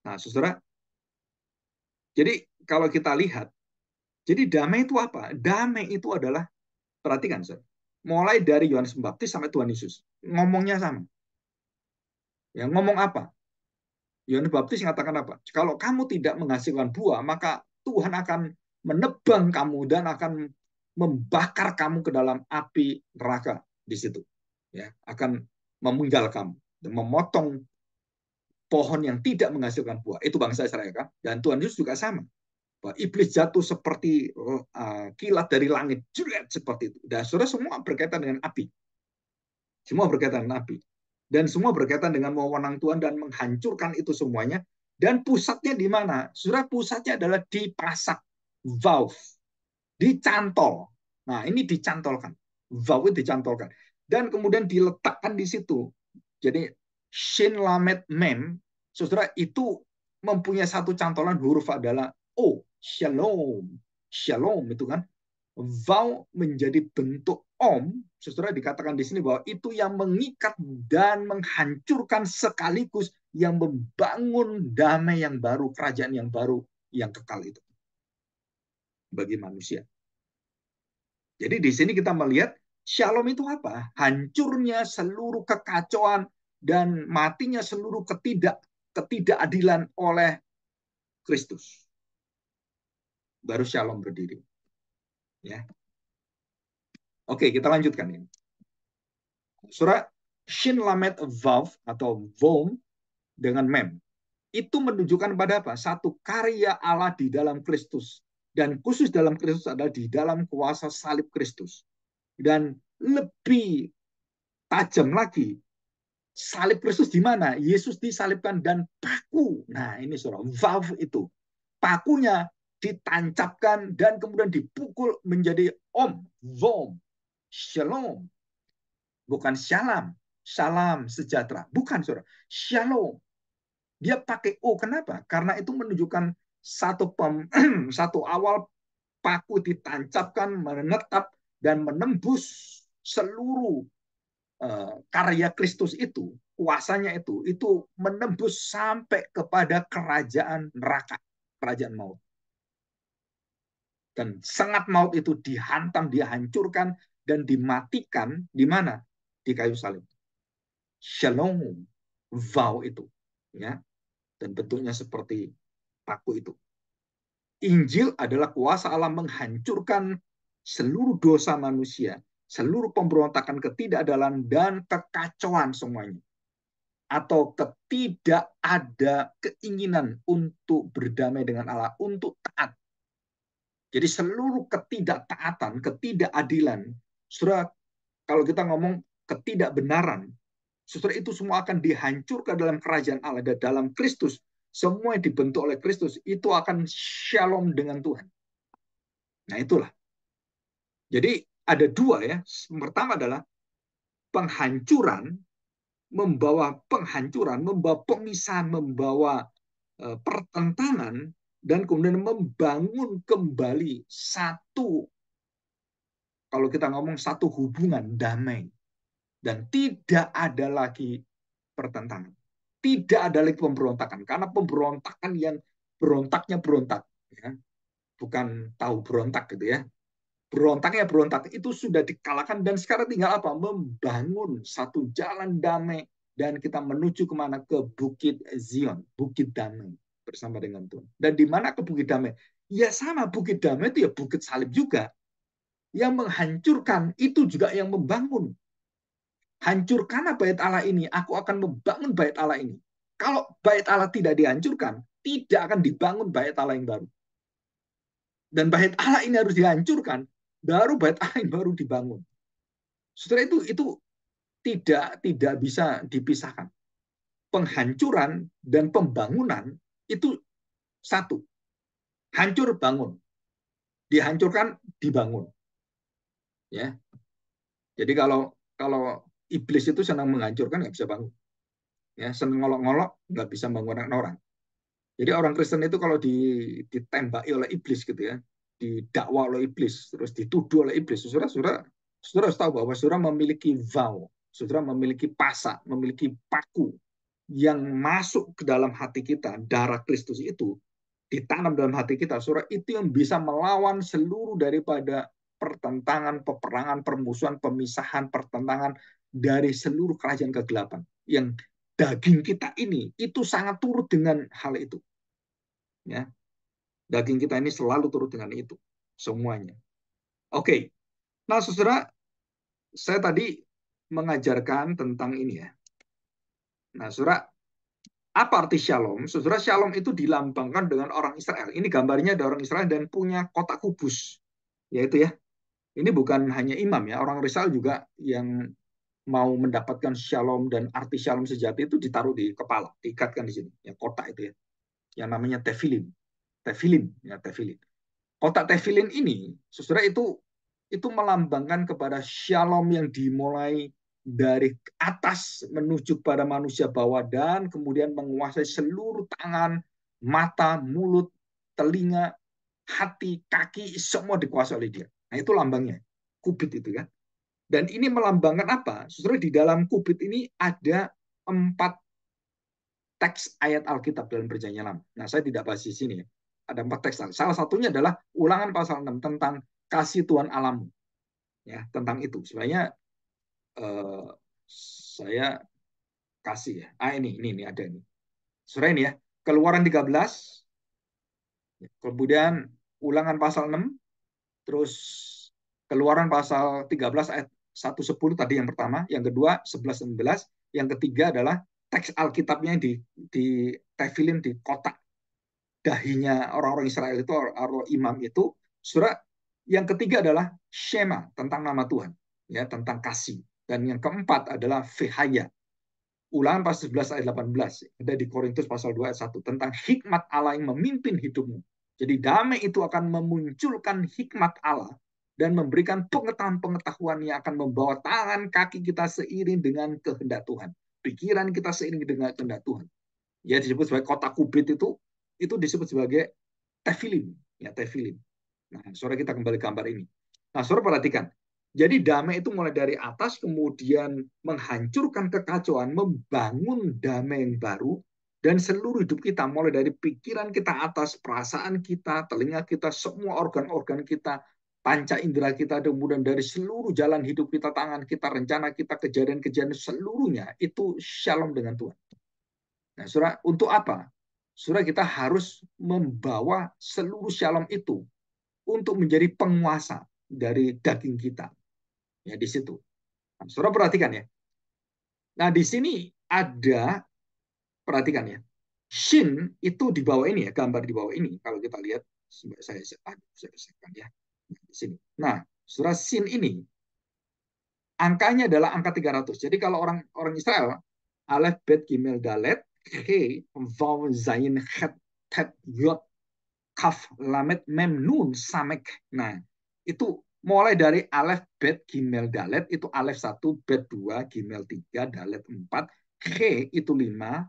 Nah, saudara, jadi kalau kita lihat, jadi damai itu apa? Damai itu adalah, perhatikan, saudara, mulai dari Yohanes Pembaptis sampai Tuhan Yesus. Ngomongnya sama. Yang ngomong apa? Yohanes Baptis mengatakan apa? Kalau kamu tidak menghasilkan buah, maka Tuhan akan menebang kamu dan akan membakar kamu ke dalam api neraka di situ. Ya, akan memenggal kamu dan memotong pohon yang tidak menghasilkan buah. Itu bangsa Israel ya kan? Dan Tuhan Yesus juga sama. Bahwa iblis jatuh seperti uh, kilat dari langit, jelek seperti itu. Dan saudara semua berkaitan dengan api. Semua berkaitan dengan api. Dan semua berkaitan dengan mewenang Tuhan dan menghancurkan itu semuanya dan pusatnya di mana? Surah pusatnya adalah di pasak, valve, dicantol. Nah, ini dicantolkan. Valve dicantolkan. Dan kemudian diletakkan di situ. Jadi, shin lamet mem, saudara itu mempunyai satu cantolan huruf adalah O, shalom. Shalom itu kan Vau menjadi bentuk om, saudara dikatakan di sini bahwa itu yang mengikat dan menghancurkan sekaligus yang membangun damai yang baru, kerajaan yang baru, yang kekal itu bagi manusia. Jadi di sini kita melihat shalom itu apa? Hancurnya seluruh kekacauan dan matinya seluruh ketidak ketidakadilan oleh Kristus. Baru shalom berdiri. Ya. Oke, kita lanjutkan ini. Surah Shin Lamet Vav atau Vom dengan Mem. Itu menunjukkan pada apa? Satu karya Allah di dalam Kristus. Dan khusus dalam Kristus adalah di dalam kuasa salib Kristus. Dan lebih tajam lagi, salib Kristus di mana? Yesus disalibkan dan paku. Nah ini surah Vav itu. Pakunya ditancapkan dan kemudian dipukul menjadi om, zom, shalom. Bukan shalom, salam sejahtera. Bukan saudara, shalom. Dia pakai o kenapa? Karena itu menunjukkan satu pem, satu awal paku ditancapkan, menetap dan menembus seluruh eh, karya Kristus itu, kuasanya itu, itu menembus sampai kepada kerajaan neraka, kerajaan maut. Dan sengat maut itu dihantam, dihancurkan, dan dimatikan di mana? Di kayu salib. Shalom, vow itu. ya Dan bentuknya seperti paku itu. Injil adalah kuasa Allah menghancurkan seluruh dosa manusia, seluruh pemberontakan ketidakadalan dan kekacauan semuanya. Atau ketidak ada keinginan untuk berdamai dengan Allah, untuk taat jadi seluruh ketidaktaatan, ketidakadilan, saudara, kalau kita ngomong ketidakbenaran, saudara itu semua akan dihancurkan dalam kerajaan Allah dan dalam Kristus. Semua yang dibentuk oleh Kristus itu akan shalom dengan Tuhan. Nah itulah. Jadi ada dua ya. Pertama adalah penghancuran membawa penghancuran, membawa pemisahan, membawa eh, pertentangan dan kemudian membangun kembali satu kalau kita ngomong satu hubungan damai dan tidak ada lagi pertentangan. Tidak ada lagi pemberontakan karena pemberontakan yang berontaknya berontak ya. Bukan tahu berontak gitu ya. Berontaknya berontak itu sudah dikalahkan dan sekarang tinggal apa? Membangun satu jalan damai dan kita menuju kemana? Ke Bukit Zion, Bukit Damai bersama dengan Tuhan. Dan di mana ke Bukit Damai? Ya sama, Bukit Damai itu ya Bukit Salib juga. Yang menghancurkan itu juga yang membangun. Hancurkanlah bait Allah ini, aku akan membangun bait Allah ini. Kalau bait Allah tidak dihancurkan, tidak akan dibangun bait Allah yang baru. Dan bait Allah ini harus dihancurkan, baru bait Allah yang baru dibangun. Setelah itu itu tidak tidak bisa dipisahkan. Penghancuran dan pembangunan itu satu. Hancur bangun. Dihancurkan dibangun. Ya. Jadi kalau kalau iblis itu senang menghancurkan nggak bisa bangun. Ya, senang ngolok-ngolok nggak bisa bangun orang. Jadi orang Kristen itu kalau ditembaki oleh iblis gitu ya, didakwa oleh iblis, terus dituduh oleh iblis, saudara-saudara, saudara tahu bahwa saudara memiliki vow, saudara memiliki pasak, memiliki paku, yang masuk ke dalam hati kita, darah Kristus itu ditanam dalam hati kita, surah itu yang bisa melawan seluruh daripada pertentangan, peperangan, permusuhan, pemisahan, pertentangan dari seluruh kerajaan kegelapan. Yang daging kita ini itu sangat turut dengan hal itu. Ya. Daging kita ini selalu turut dengan itu semuanya. Oke. Nah, Saudara, saya tadi mengajarkan tentang ini ya, Nah, surah apa arti shalom? Saudara, shalom itu dilambangkan dengan orang Israel. Ini gambarnya ada orang Israel dan punya kotak kubus. Yaitu ya, ini bukan hanya imam ya, orang Israel juga yang mau mendapatkan shalom dan arti shalom sejati itu ditaruh di kepala, diikatkan di sini, ya kotak itu ya. Yang namanya tefilin. Tefilin, ya tefilin. Kotak tefilin ini, saudara itu itu melambangkan kepada shalom yang dimulai dari atas menuju pada manusia bawah dan kemudian menguasai seluruh tangan, mata, mulut, telinga, hati, kaki, semua dikuasai oleh dia. Nah itu lambangnya, kubit itu kan. Dan ini melambangkan apa? Sebenarnya di dalam kubit ini ada empat teks ayat Alkitab dalam perjanjian lama. Nah saya tidak bahas di sini ya. Ada empat teks. Nah, salah satunya adalah ulangan pasal 6 tentang kasih Tuhan alam, Ya, tentang itu. Sebenarnya Eh, saya kasih ya. Ah ini, ini, ini ada ini. Surah ini ya. Keluaran 13. Kemudian ulangan pasal 6. Terus keluaran pasal 13 ayat 1 10 tadi yang pertama, yang kedua 11 19, yang ketiga adalah teks Alkitabnya di di tefilin di kotak dahinya orang-orang Israel itu orang imam itu surat yang ketiga adalah Shema tentang nama Tuhan ya tentang kasih dan yang keempat adalah fihaya. Ulangan pasal 11 ayat 18. Ada di Korintus pasal 2 ayat 1. Tentang hikmat Allah yang memimpin hidupmu. Jadi damai itu akan memunculkan hikmat Allah dan memberikan pengetahuan-pengetahuan yang akan membawa tangan kaki kita seiring dengan kehendak Tuhan. Pikiran kita seiring dengan kehendak Tuhan. Ya disebut sebagai kota kubit itu itu disebut sebagai tefilim, ya tefilin. Nah, sore kita kembali ke gambar ini. Nah, sore perhatikan. Jadi damai itu mulai dari atas, kemudian menghancurkan kekacauan, membangun damai yang baru, dan seluruh hidup kita, mulai dari pikiran kita atas, perasaan kita, telinga kita, semua organ-organ kita, panca indera kita, kemudian dari seluruh jalan hidup kita, tangan kita, rencana kita, kejadian-kejadian seluruhnya, itu shalom dengan Tuhan. Nah, surah untuk apa? Surah kita harus membawa seluruh shalom itu untuk menjadi penguasa dari daging kita ya di situ. Nah, saudara perhatikan ya. Nah di sini ada perhatikan ya. Shin itu di bawah ini ya, gambar di bawah ini. Kalau kita lihat, saya saya besarkan ya. Nah, di sini. Nah, surah Shin ini angkanya adalah angka 300. Jadi kalau orang orang Israel, Aleph, Bet, Gimel, Dalet, He, Vav, Zain, Het, Tet, Yod, Kaf, Lamet, Mem, Nun, Samek. Nah, itu mulai dari alef bet gimel dalet itu alef 1, bet 2, gimel 3, dalet 4, g itu 5,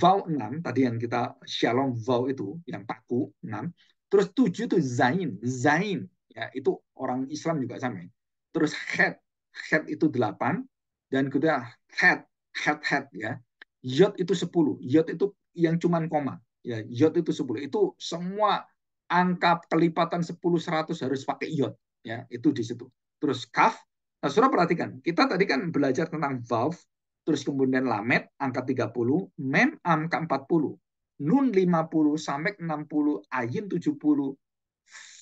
vau 6, tadi yang kita shalom vau itu yang paku 6, terus 7 itu zain, zain ya itu orang Islam juga sama. Ya. Terus head, head itu 8 dan kedua head, head head ya. Yod itu 10, yod itu yang cuman koma. Ya, yod itu 10. Itu semua angka pelipatan 10 100 harus pakai yod ya itu di situ terus kaf nah saudara perhatikan kita tadi kan belajar tentang vav terus kemudian lamet angka 30 mem angka 40 nun 50 sampai 60 ayin 70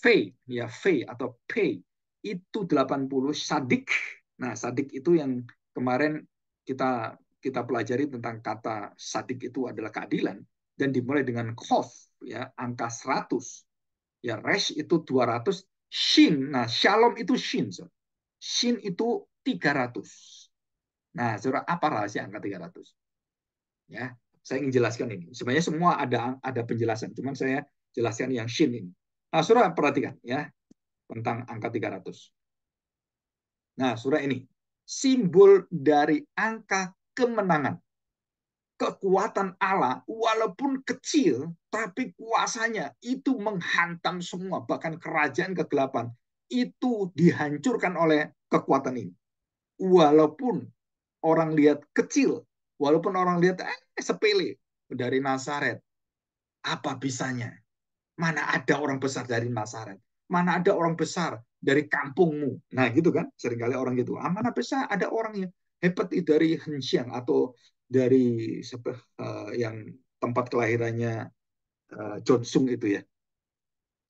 v ya v atau p itu 80 sadik nah sadik itu yang kemarin kita kita pelajari tentang kata sadik itu adalah keadilan dan dimulai dengan kof ya angka 100 ya res itu 200 Shin, nah shalom itu shin. So. Shin itu 300. Nah, surah apa rahasia angka 300? Ya, saya ingin jelaskan ini. Sebenarnya semua ada ada penjelasan, cuman saya jelaskan yang shin ini. Nah, surah perhatikan ya tentang angka 300. Nah, surah ini simbol dari angka kemenangan kekuatan Allah walaupun kecil tapi kuasanya itu menghantam semua bahkan kerajaan kegelapan itu dihancurkan oleh kekuatan ini. Walaupun orang lihat kecil, walaupun orang lihat eh sepele dari Nazaret. Apa bisanya? Mana ada orang besar dari Nazaret? Mana ada orang besar dari kampungmu? Nah gitu kan, seringkali orang gitu. Ah, mana besar ada orang yang hebat dari Hensiang atau dari uh, yang tempat kelahirannya uh, John Sung itu ya.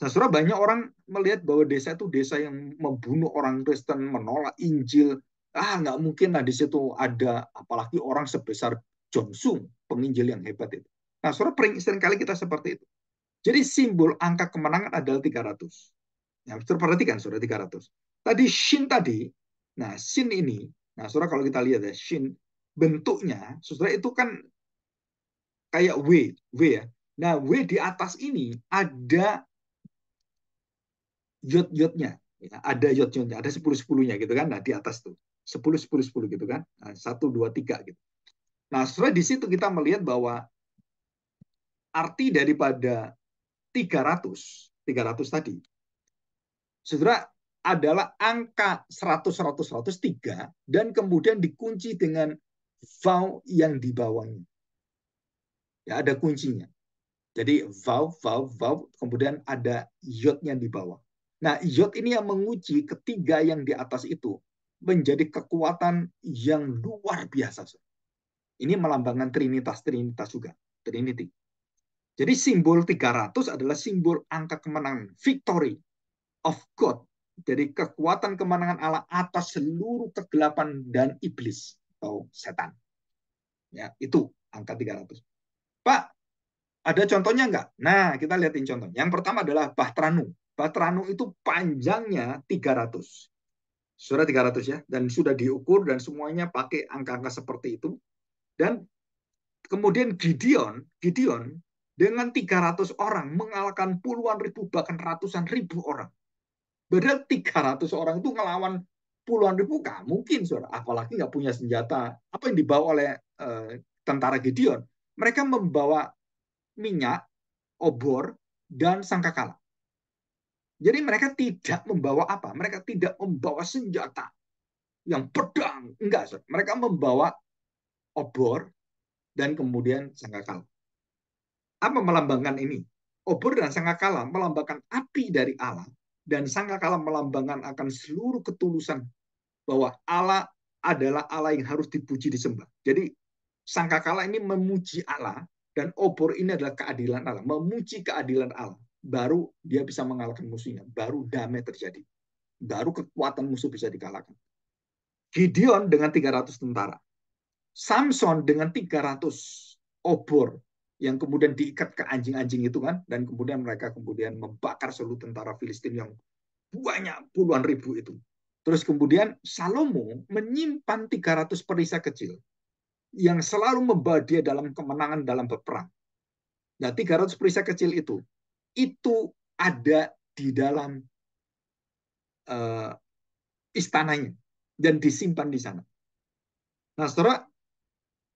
Nah, saudara banyak orang melihat bahwa desa itu desa yang membunuh orang Kristen, menolak Injil. Ah, nggak mungkin lah di situ ada apalagi orang sebesar John Sung, penginjil yang hebat itu. Nah, saudara kali kita seperti itu. Jadi simbol angka kemenangan adalah 300. Ya, nah, perhatikan saudara 300. Tadi Shin tadi, nah Shin ini, nah saudara kalau kita lihat ya Shin bentuknya saudara itu kan kayak W, W ya. Nah, W di atas ini ada yot-yotnya, Ya, ada yot-yotnya, ada sepuluh-sepuluhnya gitu kan. Nah, di atas tuh. 10-10-10 gitu kan. Nah, 1, 2, 3 gitu. Nah, setelah di situ kita melihat bahwa arti daripada 300, 300 tadi, saudara adalah angka 100, 100, 103, dan kemudian dikunci dengan vau yang di bawahnya. Ya, ada kuncinya. Jadi vau, vau, vau, kemudian ada yang di bawah. Nah, yod ini yang menguji ketiga yang di atas itu menjadi kekuatan yang luar biasa. Ini melambangkan Trinitas-Trinitas juga. Trinity. Jadi simbol 300 adalah simbol angka kemenangan. Victory of God. Jadi kekuatan kemenangan Allah atas seluruh kegelapan dan iblis atau setan. Ya, itu angka 300. Pak, ada contohnya enggak? Nah, kita lihatin contohnya. Yang pertama adalah Bahtranu. Bahtranu itu panjangnya 300. Sudah 300 ya, dan sudah diukur dan semuanya pakai angka-angka seperti itu. Dan kemudian Gideon, Gideon dengan 300 orang mengalahkan puluhan ribu bahkan ratusan ribu orang. Padahal 300 orang itu ngelawan puluhan ribu nggak mungkin, saudara. Apalagi nggak punya senjata. Apa yang dibawa oleh eh, tentara Gideon? Mereka membawa minyak, obor, dan sangkakala. Jadi mereka tidak membawa apa? Mereka tidak membawa senjata yang pedang, enggak. Saudara. Mereka membawa obor dan kemudian sangkakala. Apa melambangkan ini? Obor dan sangkakala melambangkan api dari Allah dan sangkakala melambangkan akan seluruh ketulusan bahwa Allah adalah Allah yang harus dipuji disembah. Jadi sangkakala ini memuji Allah dan obor ini adalah keadilan Allah, memuji keadilan Allah. Baru dia bisa mengalahkan musuhnya, baru damai terjadi. Baru kekuatan musuh bisa dikalahkan. Gideon dengan 300 tentara. Samson dengan 300 obor yang kemudian diikat ke anjing-anjing itu kan dan kemudian mereka kemudian membakar seluruh tentara Filistin yang banyak puluhan ribu itu Terus kemudian Salomo menyimpan 300 perisai kecil yang selalu membawa dia dalam kemenangan dalam berperang. Nah, 300 perisai kecil itu itu ada di dalam uh, istananya dan disimpan di sana. Nah, Saudara,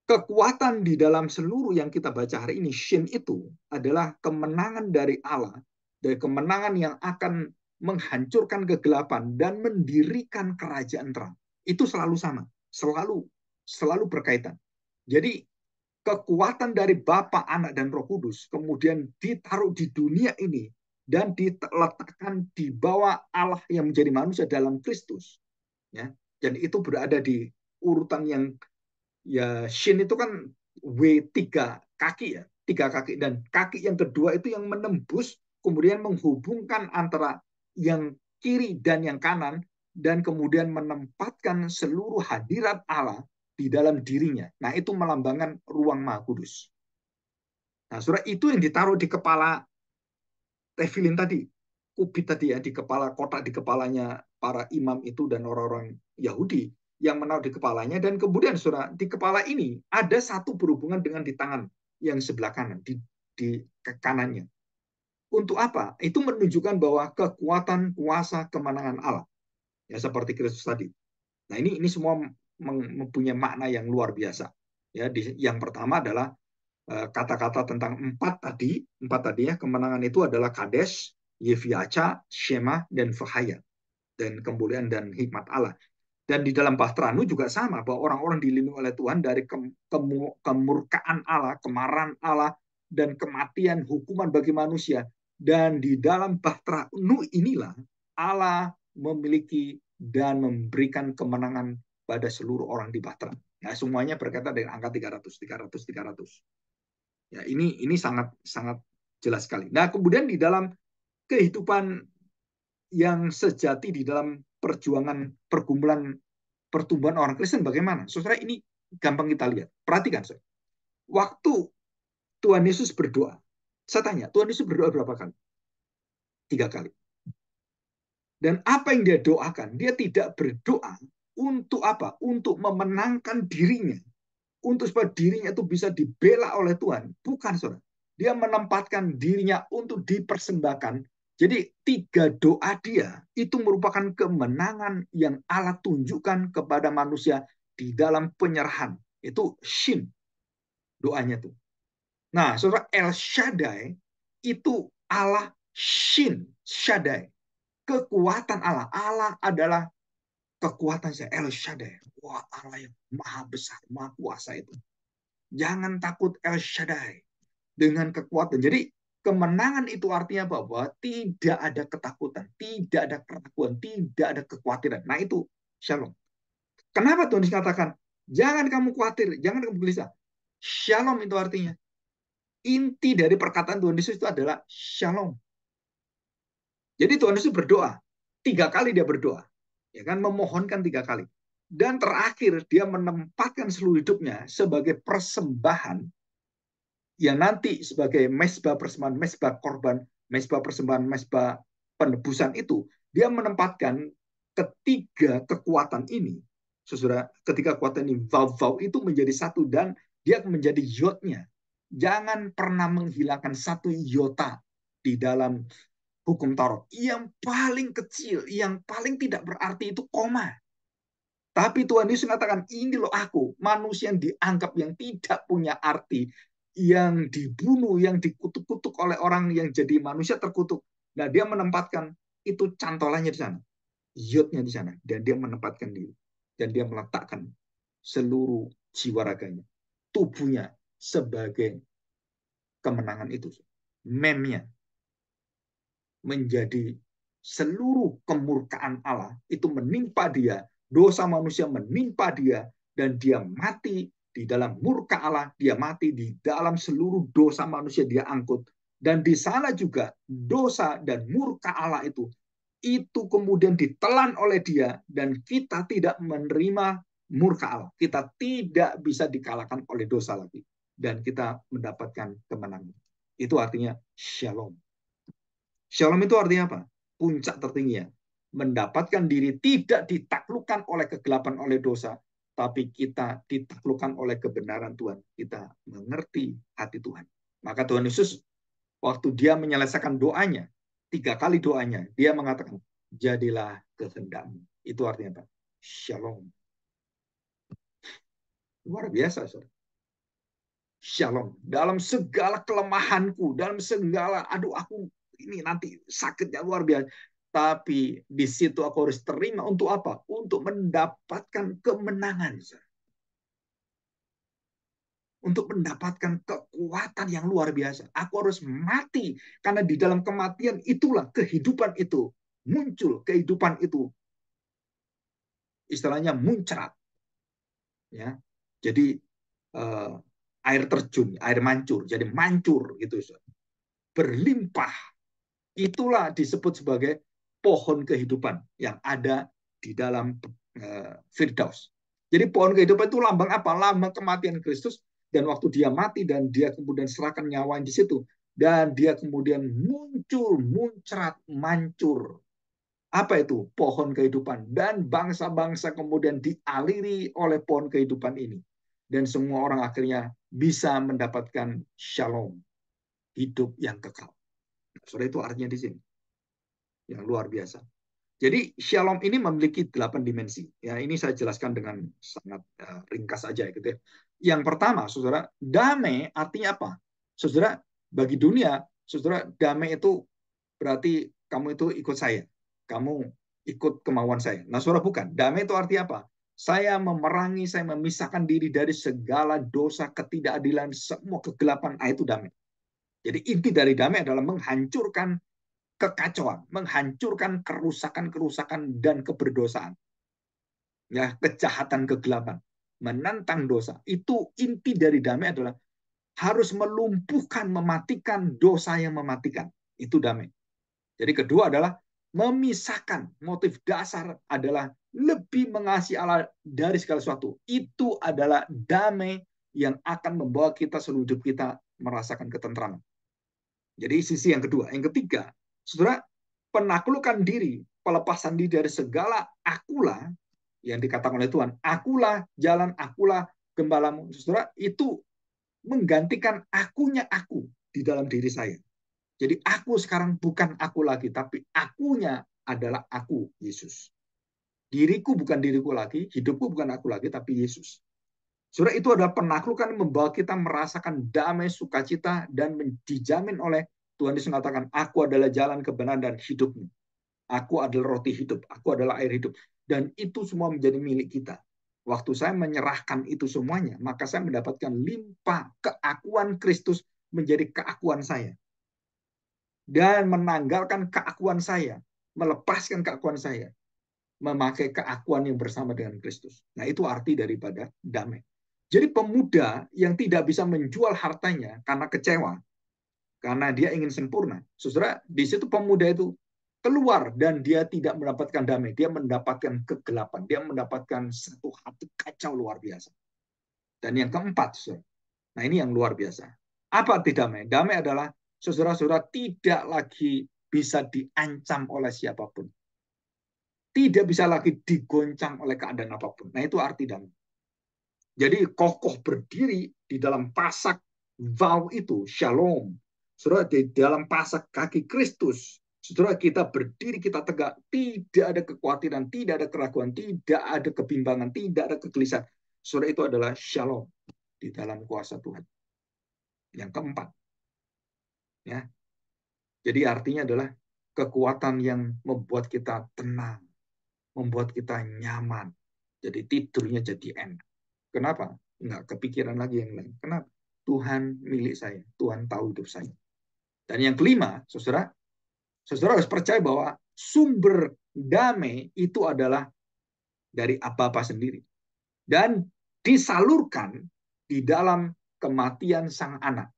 kekuatan di dalam seluruh yang kita baca hari ini, Shin itu adalah kemenangan dari Allah, dari kemenangan yang akan menghancurkan kegelapan dan mendirikan kerajaan terang. Itu selalu sama, selalu selalu berkaitan. Jadi kekuatan dari Bapa, Anak dan Roh Kudus kemudian ditaruh di dunia ini dan diletakkan di bawah Allah yang menjadi manusia dalam Kristus. Ya. Dan itu berada di urutan yang ya shin itu kan W3 kaki ya, tiga kaki dan kaki yang kedua itu yang menembus kemudian menghubungkan antara yang kiri dan yang kanan dan kemudian menempatkan seluruh hadirat Allah di dalam dirinya. Nah, itu melambangkan ruang Maha Kudus. Nah, surah itu yang ditaruh di kepala Tevilin tadi, kubit tadi ya di kepala kotak di kepalanya para imam itu dan orang-orang Yahudi yang menaruh di kepalanya dan kemudian surah di kepala ini ada satu berhubungan dengan di tangan yang sebelah kanan di di kanannya untuk apa? Itu menunjukkan bahwa kekuatan kuasa kemenangan Allah. Ya seperti Kristus tadi. Nah, ini ini semua mempunyai makna yang luar biasa. Ya, di, yang pertama adalah eh, kata-kata tentang empat tadi, empat tadi ya kemenangan itu adalah kades, yeviaca, shema, dan fahaya, dan kemuliaan dan hikmat Allah. Dan di dalam Bahtranu juga sama bahwa orang-orang dilindungi oleh Tuhan dari ke kemurkaan Allah, kemarahan Allah, dan kematian hukuman bagi manusia. Dan di dalam bahtera Nu inilah Allah memiliki dan memberikan kemenangan pada seluruh orang di bahtera. Nah, semuanya berkata dengan angka 300, 300, 300. Ya, ini ini sangat sangat jelas sekali. Nah, kemudian di dalam kehidupan yang sejati di dalam perjuangan pergumulan pertumbuhan orang Kristen bagaimana? Saudara ini gampang kita lihat. Perhatikan, saudara. Waktu Tuhan Yesus berdoa, saya tanya, Tuhan Yesus berdoa berapa kali? Tiga kali. Dan apa yang dia doakan? Dia tidak berdoa untuk apa? Untuk memenangkan dirinya. Untuk supaya dirinya itu bisa dibela oleh Tuhan. Bukan, saudara. Dia menempatkan dirinya untuk dipersembahkan. Jadi tiga doa dia itu merupakan kemenangan yang Allah tunjukkan kepada manusia di dalam penyerahan. Itu shin doanya tuh. Nah, saudara El Shaddai itu Allah Shin Shaddai. Kekuatan Allah. Allah adalah kekuatan saya. El Shaddai. Wah, Allah yang maha besar, maha kuasa itu. Jangan takut El Shaddai dengan kekuatan. Jadi kemenangan itu artinya bahwa tidak ada ketakutan, tidak ada keraguan, tidak ada kekhawatiran. Nah itu shalom. Kenapa Tuhan dikatakan jangan kamu khawatir, jangan kamu gelisah. Shalom itu artinya inti dari perkataan Tuhan Yesus itu adalah shalom. Jadi Tuhan Yesus berdoa. Tiga kali dia berdoa. Ya kan memohonkan tiga kali. Dan terakhir dia menempatkan seluruh hidupnya sebagai persembahan yang nanti sebagai mesbah persembahan, mesbah korban, mesbah persembahan, mesbah penebusan itu, dia menempatkan ketiga kekuatan ini, saudara, ketiga kekuatan ini, vau vau itu menjadi satu dan dia menjadi yodnya, jangan pernah menghilangkan satu iota di dalam hukum Taurat. Yang paling kecil, yang paling tidak berarti itu koma. Tapi Tuhan Yesus mengatakan, ini loh aku, manusia yang dianggap yang tidak punya arti, yang dibunuh, yang dikutuk-kutuk oleh orang yang jadi manusia terkutuk. Nah dia menempatkan itu cantolannya di sana, Yotnya di sana. Dan dia menempatkan diri. Dan dia meletakkan seluruh jiwa raganya, tubuhnya, sebagai kemenangan itu. Memnya menjadi seluruh kemurkaan Allah itu menimpa dia, dosa manusia menimpa dia, dan dia mati di dalam murka Allah, dia mati di dalam seluruh dosa manusia dia angkut. Dan di sana juga dosa dan murka Allah itu, itu kemudian ditelan oleh dia dan kita tidak menerima murka Allah. Kita tidak bisa dikalahkan oleh dosa lagi dan kita mendapatkan kemenangan. Itu artinya shalom. Shalom itu artinya apa? Puncak tertingginya. Mendapatkan diri tidak ditaklukkan oleh kegelapan oleh dosa, tapi kita ditaklukkan oleh kebenaran Tuhan. Kita mengerti hati Tuhan. Maka Tuhan Yesus waktu dia menyelesaikan doanya, tiga kali doanya, dia mengatakan, jadilah kehendakmu. Itu artinya apa? Shalom. Luar biasa, saudara. Shalom. Dalam segala kelemahanku, dalam segala aduh aku ini nanti sakitnya luar biasa. Tapi di situ aku harus terima untuk apa? Untuk mendapatkan kemenangan. Untuk mendapatkan kekuatan yang luar biasa. Aku harus mati. Karena di dalam kematian itulah kehidupan itu. Muncul kehidupan itu. Istilahnya muncrat. Ya. Jadi eh, air terjun, air mancur. Jadi mancur gitu. Berlimpah. Itulah disebut sebagai pohon kehidupan yang ada di dalam uh, Firdaus. Jadi pohon kehidupan itu lambang apa? Lambang kematian Kristus dan waktu dia mati dan dia kemudian serahkan nyawanya di situ dan dia kemudian muncul, muncrat, mancur. Apa itu? Pohon kehidupan dan bangsa-bangsa kemudian dialiri oleh pohon kehidupan ini dan semua orang akhirnya bisa mendapatkan shalom, hidup yang kekal. Nah, Saudara itu artinya di sini. Yang luar biasa. Jadi shalom ini memiliki delapan dimensi. Ya, ini saya jelaskan dengan sangat eh, ringkas saja ya, gitu ya. Yang pertama, Saudara, damai artinya apa? Saudara, bagi dunia, Saudara, damai itu berarti kamu itu ikut saya. Kamu ikut kemauan saya. Nah, Saudara bukan. Damai itu arti apa? Saya memerangi, saya memisahkan diri dari segala dosa, ketidakadilan, semua kegelapan. Ah, itu damai. Jadi inti dari damai adalah menghancurkan kekacauan, menghancurkan kerusakan-kerusakan dan keberdosaan. Ya, kejahatan kegelapan, menantang dosa. Itu inti dari damai adalah harus melumpuhkan, mematikan dosa yang mematikan. Itu damai. Jadi kedua adalah memisahkan. Motif dasar adalah lebih mengasihi Allah dari segala sesuatu. Itu adalah damai yang akan membawa kita seluruh hidup kita merasakan ketentraman. Jadi sisi yang kedua. Yang ketiga, saudara, penaklukan diri, pelepasan diri dari segala akulah yang dikatakan oleh Tuhan. Akulah jalan, akulah gembalamu. Saudara, itu menggantikan akunya aku di dalam diri saya. Jadi aku sekarang bukan aku lagi, tapi akunya adalah aku, Yesus. Diriku bukan diriku lagi, hidupku bukan aku lagi, tapi Yesus. Saudara, itu adalah penaklukan yang membawa kita merasakan damai, sukacita, dan dijamin oleh Tuhan Yesus mengatakan, aku adalah jalan kebenaran dan hidupmu. Aku adalah roti hidup, aku adalah air hidup. Dan itu semua menjadi milik kita. Waktu saya menyerahkan itu semuanya, maka saya mendapatkan limpah keakuan Kristus menjadi keakuan saya. Dan menanggalkan keakuan saya, melepaskan keakuan saya memakai keakuan yang bersama dengan Kristus. Nah, itu arti daripada damai. Jadi pemuda yang tidak bisa menjual hartanya karena kecewa, karena dia ingin sempurna. Saudara, di situ pemuda itu keluar dan dia tidak mendapatkan damai, dia mendapatkan kegelapan, dia mendapatkan satu hati kacau luar biasa. Dan yang keempat, saudara. Nah, ini yang luar biasa. Apa arti damai? Damai adalah saudara-saudara tidak lagi bisa diancam oleh siapapun tidak bisa lagi digoncang oleh keadaan apapun. Nah, itu arti dan Jadi kokoh berdiri di dalam pasak vow itu, shalom. Saudara, di dalam pasak kaki Kristus, saudara kita berdiri, kita tegak, tidak ada kekhawatiran, tidak ada keraguan, tidak ada kebimbangan, tidak ada kegelisahan. Saudara itu adalah shalom di dalam kuasa Tuhan. Yang keempat, ya. Jadi artinya adalah kekuatan yang membuat kita tenang membuat kita nyaman. Jadi tidurnya jadi enak. Kenapa? Enggak kepikiran lagi yang lain. Kenapa? Tuhan milik saya. Tuhan tahu hidup saya. Dan yang kelima, saudara, saudara harus percaya bahwa sumber damai itu adalah dari apa-apa sendiri. Dan disalurkan di dalam kematian sang anak.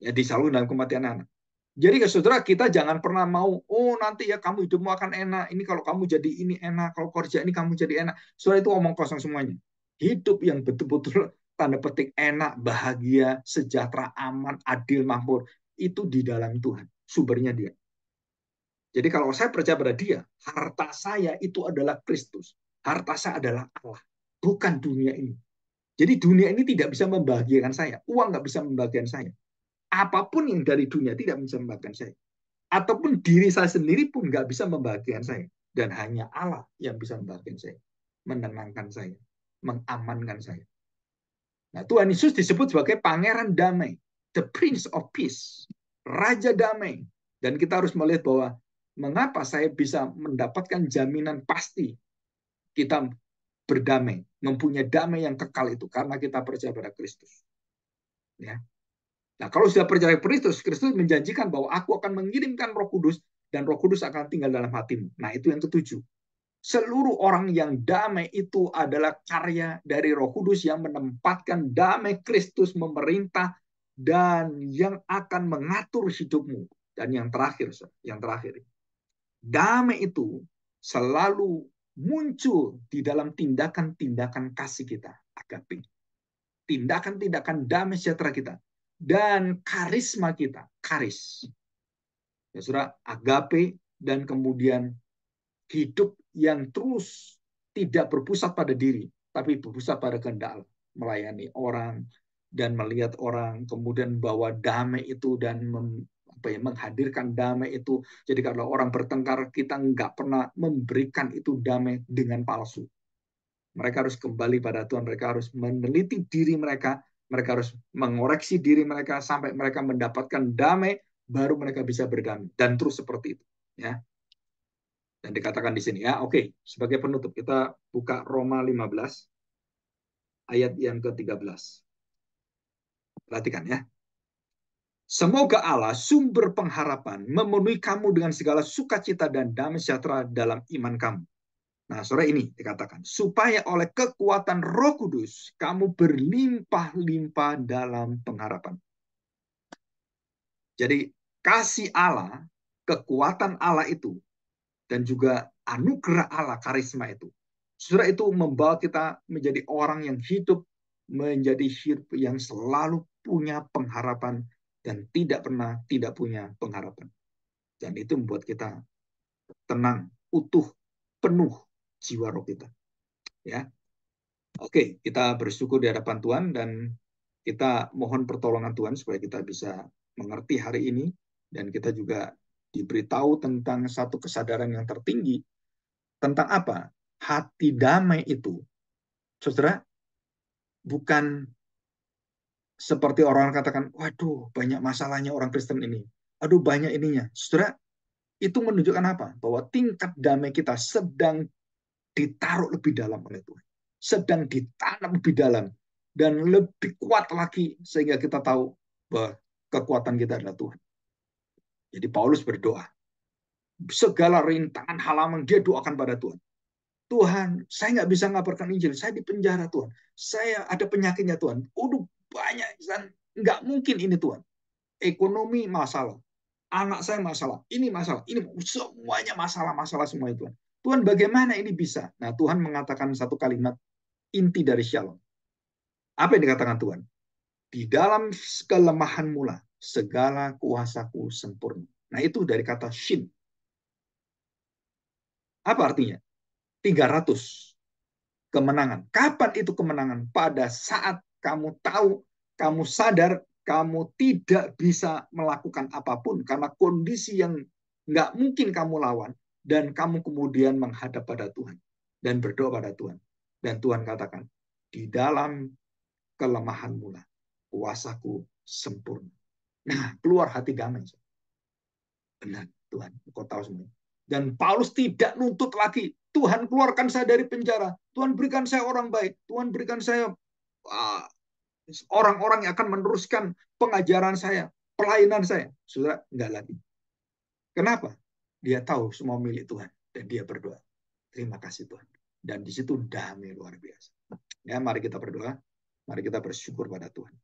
Ya, disalurkan dalam kematian anak. Jadi ya, saudara kita jangan pernah mau, oh nanti ya kamu hidupmu akan enak, ini kalau kamu jadi ini enak, kalau kerja ini kamu jadi enak. Saudara itu omong kosong semuanya. Hidup yang betul-betul tanda petik enak, bahagia, sejahtera, aman, adil, makmur, itu di dalam Tuhan. Sumbernya dia. Jadi kalau saya percaya pada dia, harta saya itu adalah Kristus. Harta saya adalah Allah, bukan dunia ini. Jadi dunia ini tidak bisa membahagiakan saya. Uang nggak bisa membahagiakan saya apapun yang dari dunia tidak bisa membahagiakan saya. Ataupun diri saya sendiri pun nggak bisa membahagiakan saya. Dan hanya Allah yang bisa membahagiakan saya. Menenangkan saya. Mengamankan saya. Nah, Tuhan Yesus disebut sebagai pangeran damai. The Prince of Peace. Raja damai. Dan kita harus melihat bahwa mengapa saya bisa mendapatkan jaminan pasti kita berdamai, mempunyai damai yang kekal itu karena kita percaya pada Kristus. Ya, Nah, kalau sudah percaya Kristus, Kristus menjanjikan bahwa aku akan mengirimkan Roh Kudus dan Roh Kudus akan tinggal dalam hatimu. Nah, itu yang ketujuh. Seluruh orang yang damai itu adalah karya dari Roh Kudus yang menempatkan damai Kristus memerintah dan yang akan mengatur hidupmu. Dan yang terakhir, yang terakhir. Damai itu selalu muncul di dalam tindakan-tindakan kasih kita, agape. Tindakan-tindakan damai sejahtera kita dan karisma kita, karis. Ya surah agape dan kemudian hidup yang terus tidak berpusat pada diri, tapi berpusat pada kehendak melayani orang dan melihat orang, kemudian bawa damai itu dan mem, apa ya, menghadirkan damai itu. Jadi kalau orang bertengkar, kita nggak pernah memberikan itu damai dengan palsu. Mereka harus kembali pada Tuhan, mereka harus meneliti diri mereka mereka harus mengoreksi diri mereka sampai mereka mendapatkan damai, baru mereka bisa berdamai dan terus seperti itu, ya. Dan dikatakan di sini ya, oke, sebagai penutup kita buka Roma 15 ayat yang ke-13. Perhatikan ya. Semoga Allah sumber pengharapan memenuhi kamu dengan segala sukacita dan damai sejahtera dalam iman kamu Nah, sore ini dikatakan supaya oleh kekuatan Roh Kudus kamu berlimpah-limpah dalam pengharapan. Jadi kasih Allah, kekuatan Allah itu dan juga anugerah Allah karisma itu. sudah itu membawa kita menjadi orang yang hidup, menjadi hidup yang selalu punya pengharapan dan tidak pernah tidak punya pengharapan. Dan itu membuat kita tenang, utuh, penuh jiwa roh kita. Ya. Oke, kita bersyukur di hadapan Tuhan dan kita mohon pertolongan Tuhan supaya kita bisa mengerti hari ini dan kita juga diberitahu tentang satu kesadaran yang tertinggi tentang apa? Hati damai itu. Saudara, bukan seperti orang katakan, waduh banyak masalahnya orang Kristen ini. Aduh banyak ininya. Saudara, itu menunjukkan apa? Bahwa tingkat damai kita sedang ditaruh lebih dalam oleh Tuhan. Sedang ditanam lebih dalam. Dan lebih kuat lagi sehingga kita tahu bahwa kekuatan kita adalah Tuhan. Jadi Paulus berdoa. Segala rintangan halaman dia doakan pada Tuhan. Tuhan, saya nggak bisa ngabarkan Injil. Saya di penjara Tuhan. Saya ada penyakitnya Tuhan. Udah banyak. Nggak mungkin ini Tuhan. Ekonomi masalah anak saya masalah, ini masalah, ini semuanya masalah-masalah semua itu. Tuhan bagaimana ini bisa? Nah Tuhan mengatakan satu kalimat inti dari shalom. Apa yang dikatakan Tuhan? Di dalam kelemahan mula, segala kuasaku sempurna. Nah itu dari kata shin. Apa artinya? 300 kemenangan. Kapan itu kemenangan? Pada saat kamu tahu, kamu sadar, kamu tidak bisa melakukan apapun karena kondisi yang nggak mungkin kamu lawan dan kamu kemudian menghadap pada Tuhan dan berdoa pada Tuhan. Dan Tuhan katakan, di dalam kelemahanmu lah kuasaku sempurna. Nah, keluar hati damai. Benar, Tuhan, engkau tahu semuanya. Dan Paulus tidak nuntut lagi. Tuhan keluarkan saya dari penjara. Tuhan berikan saya orang baik. Tuhan berikan saya ah, orang-orang yang akan meneruskan pengajaran saya, pelayanan saya. sudah enggak lagi. Kenapa? Dia tahu semua milik Tuhan dan dia berdoa. Terima kasih Tuhan. Dan di situ damai luar biasa. Ya, mari kita berdoa. Mari kita bersyukur pada Tuhan.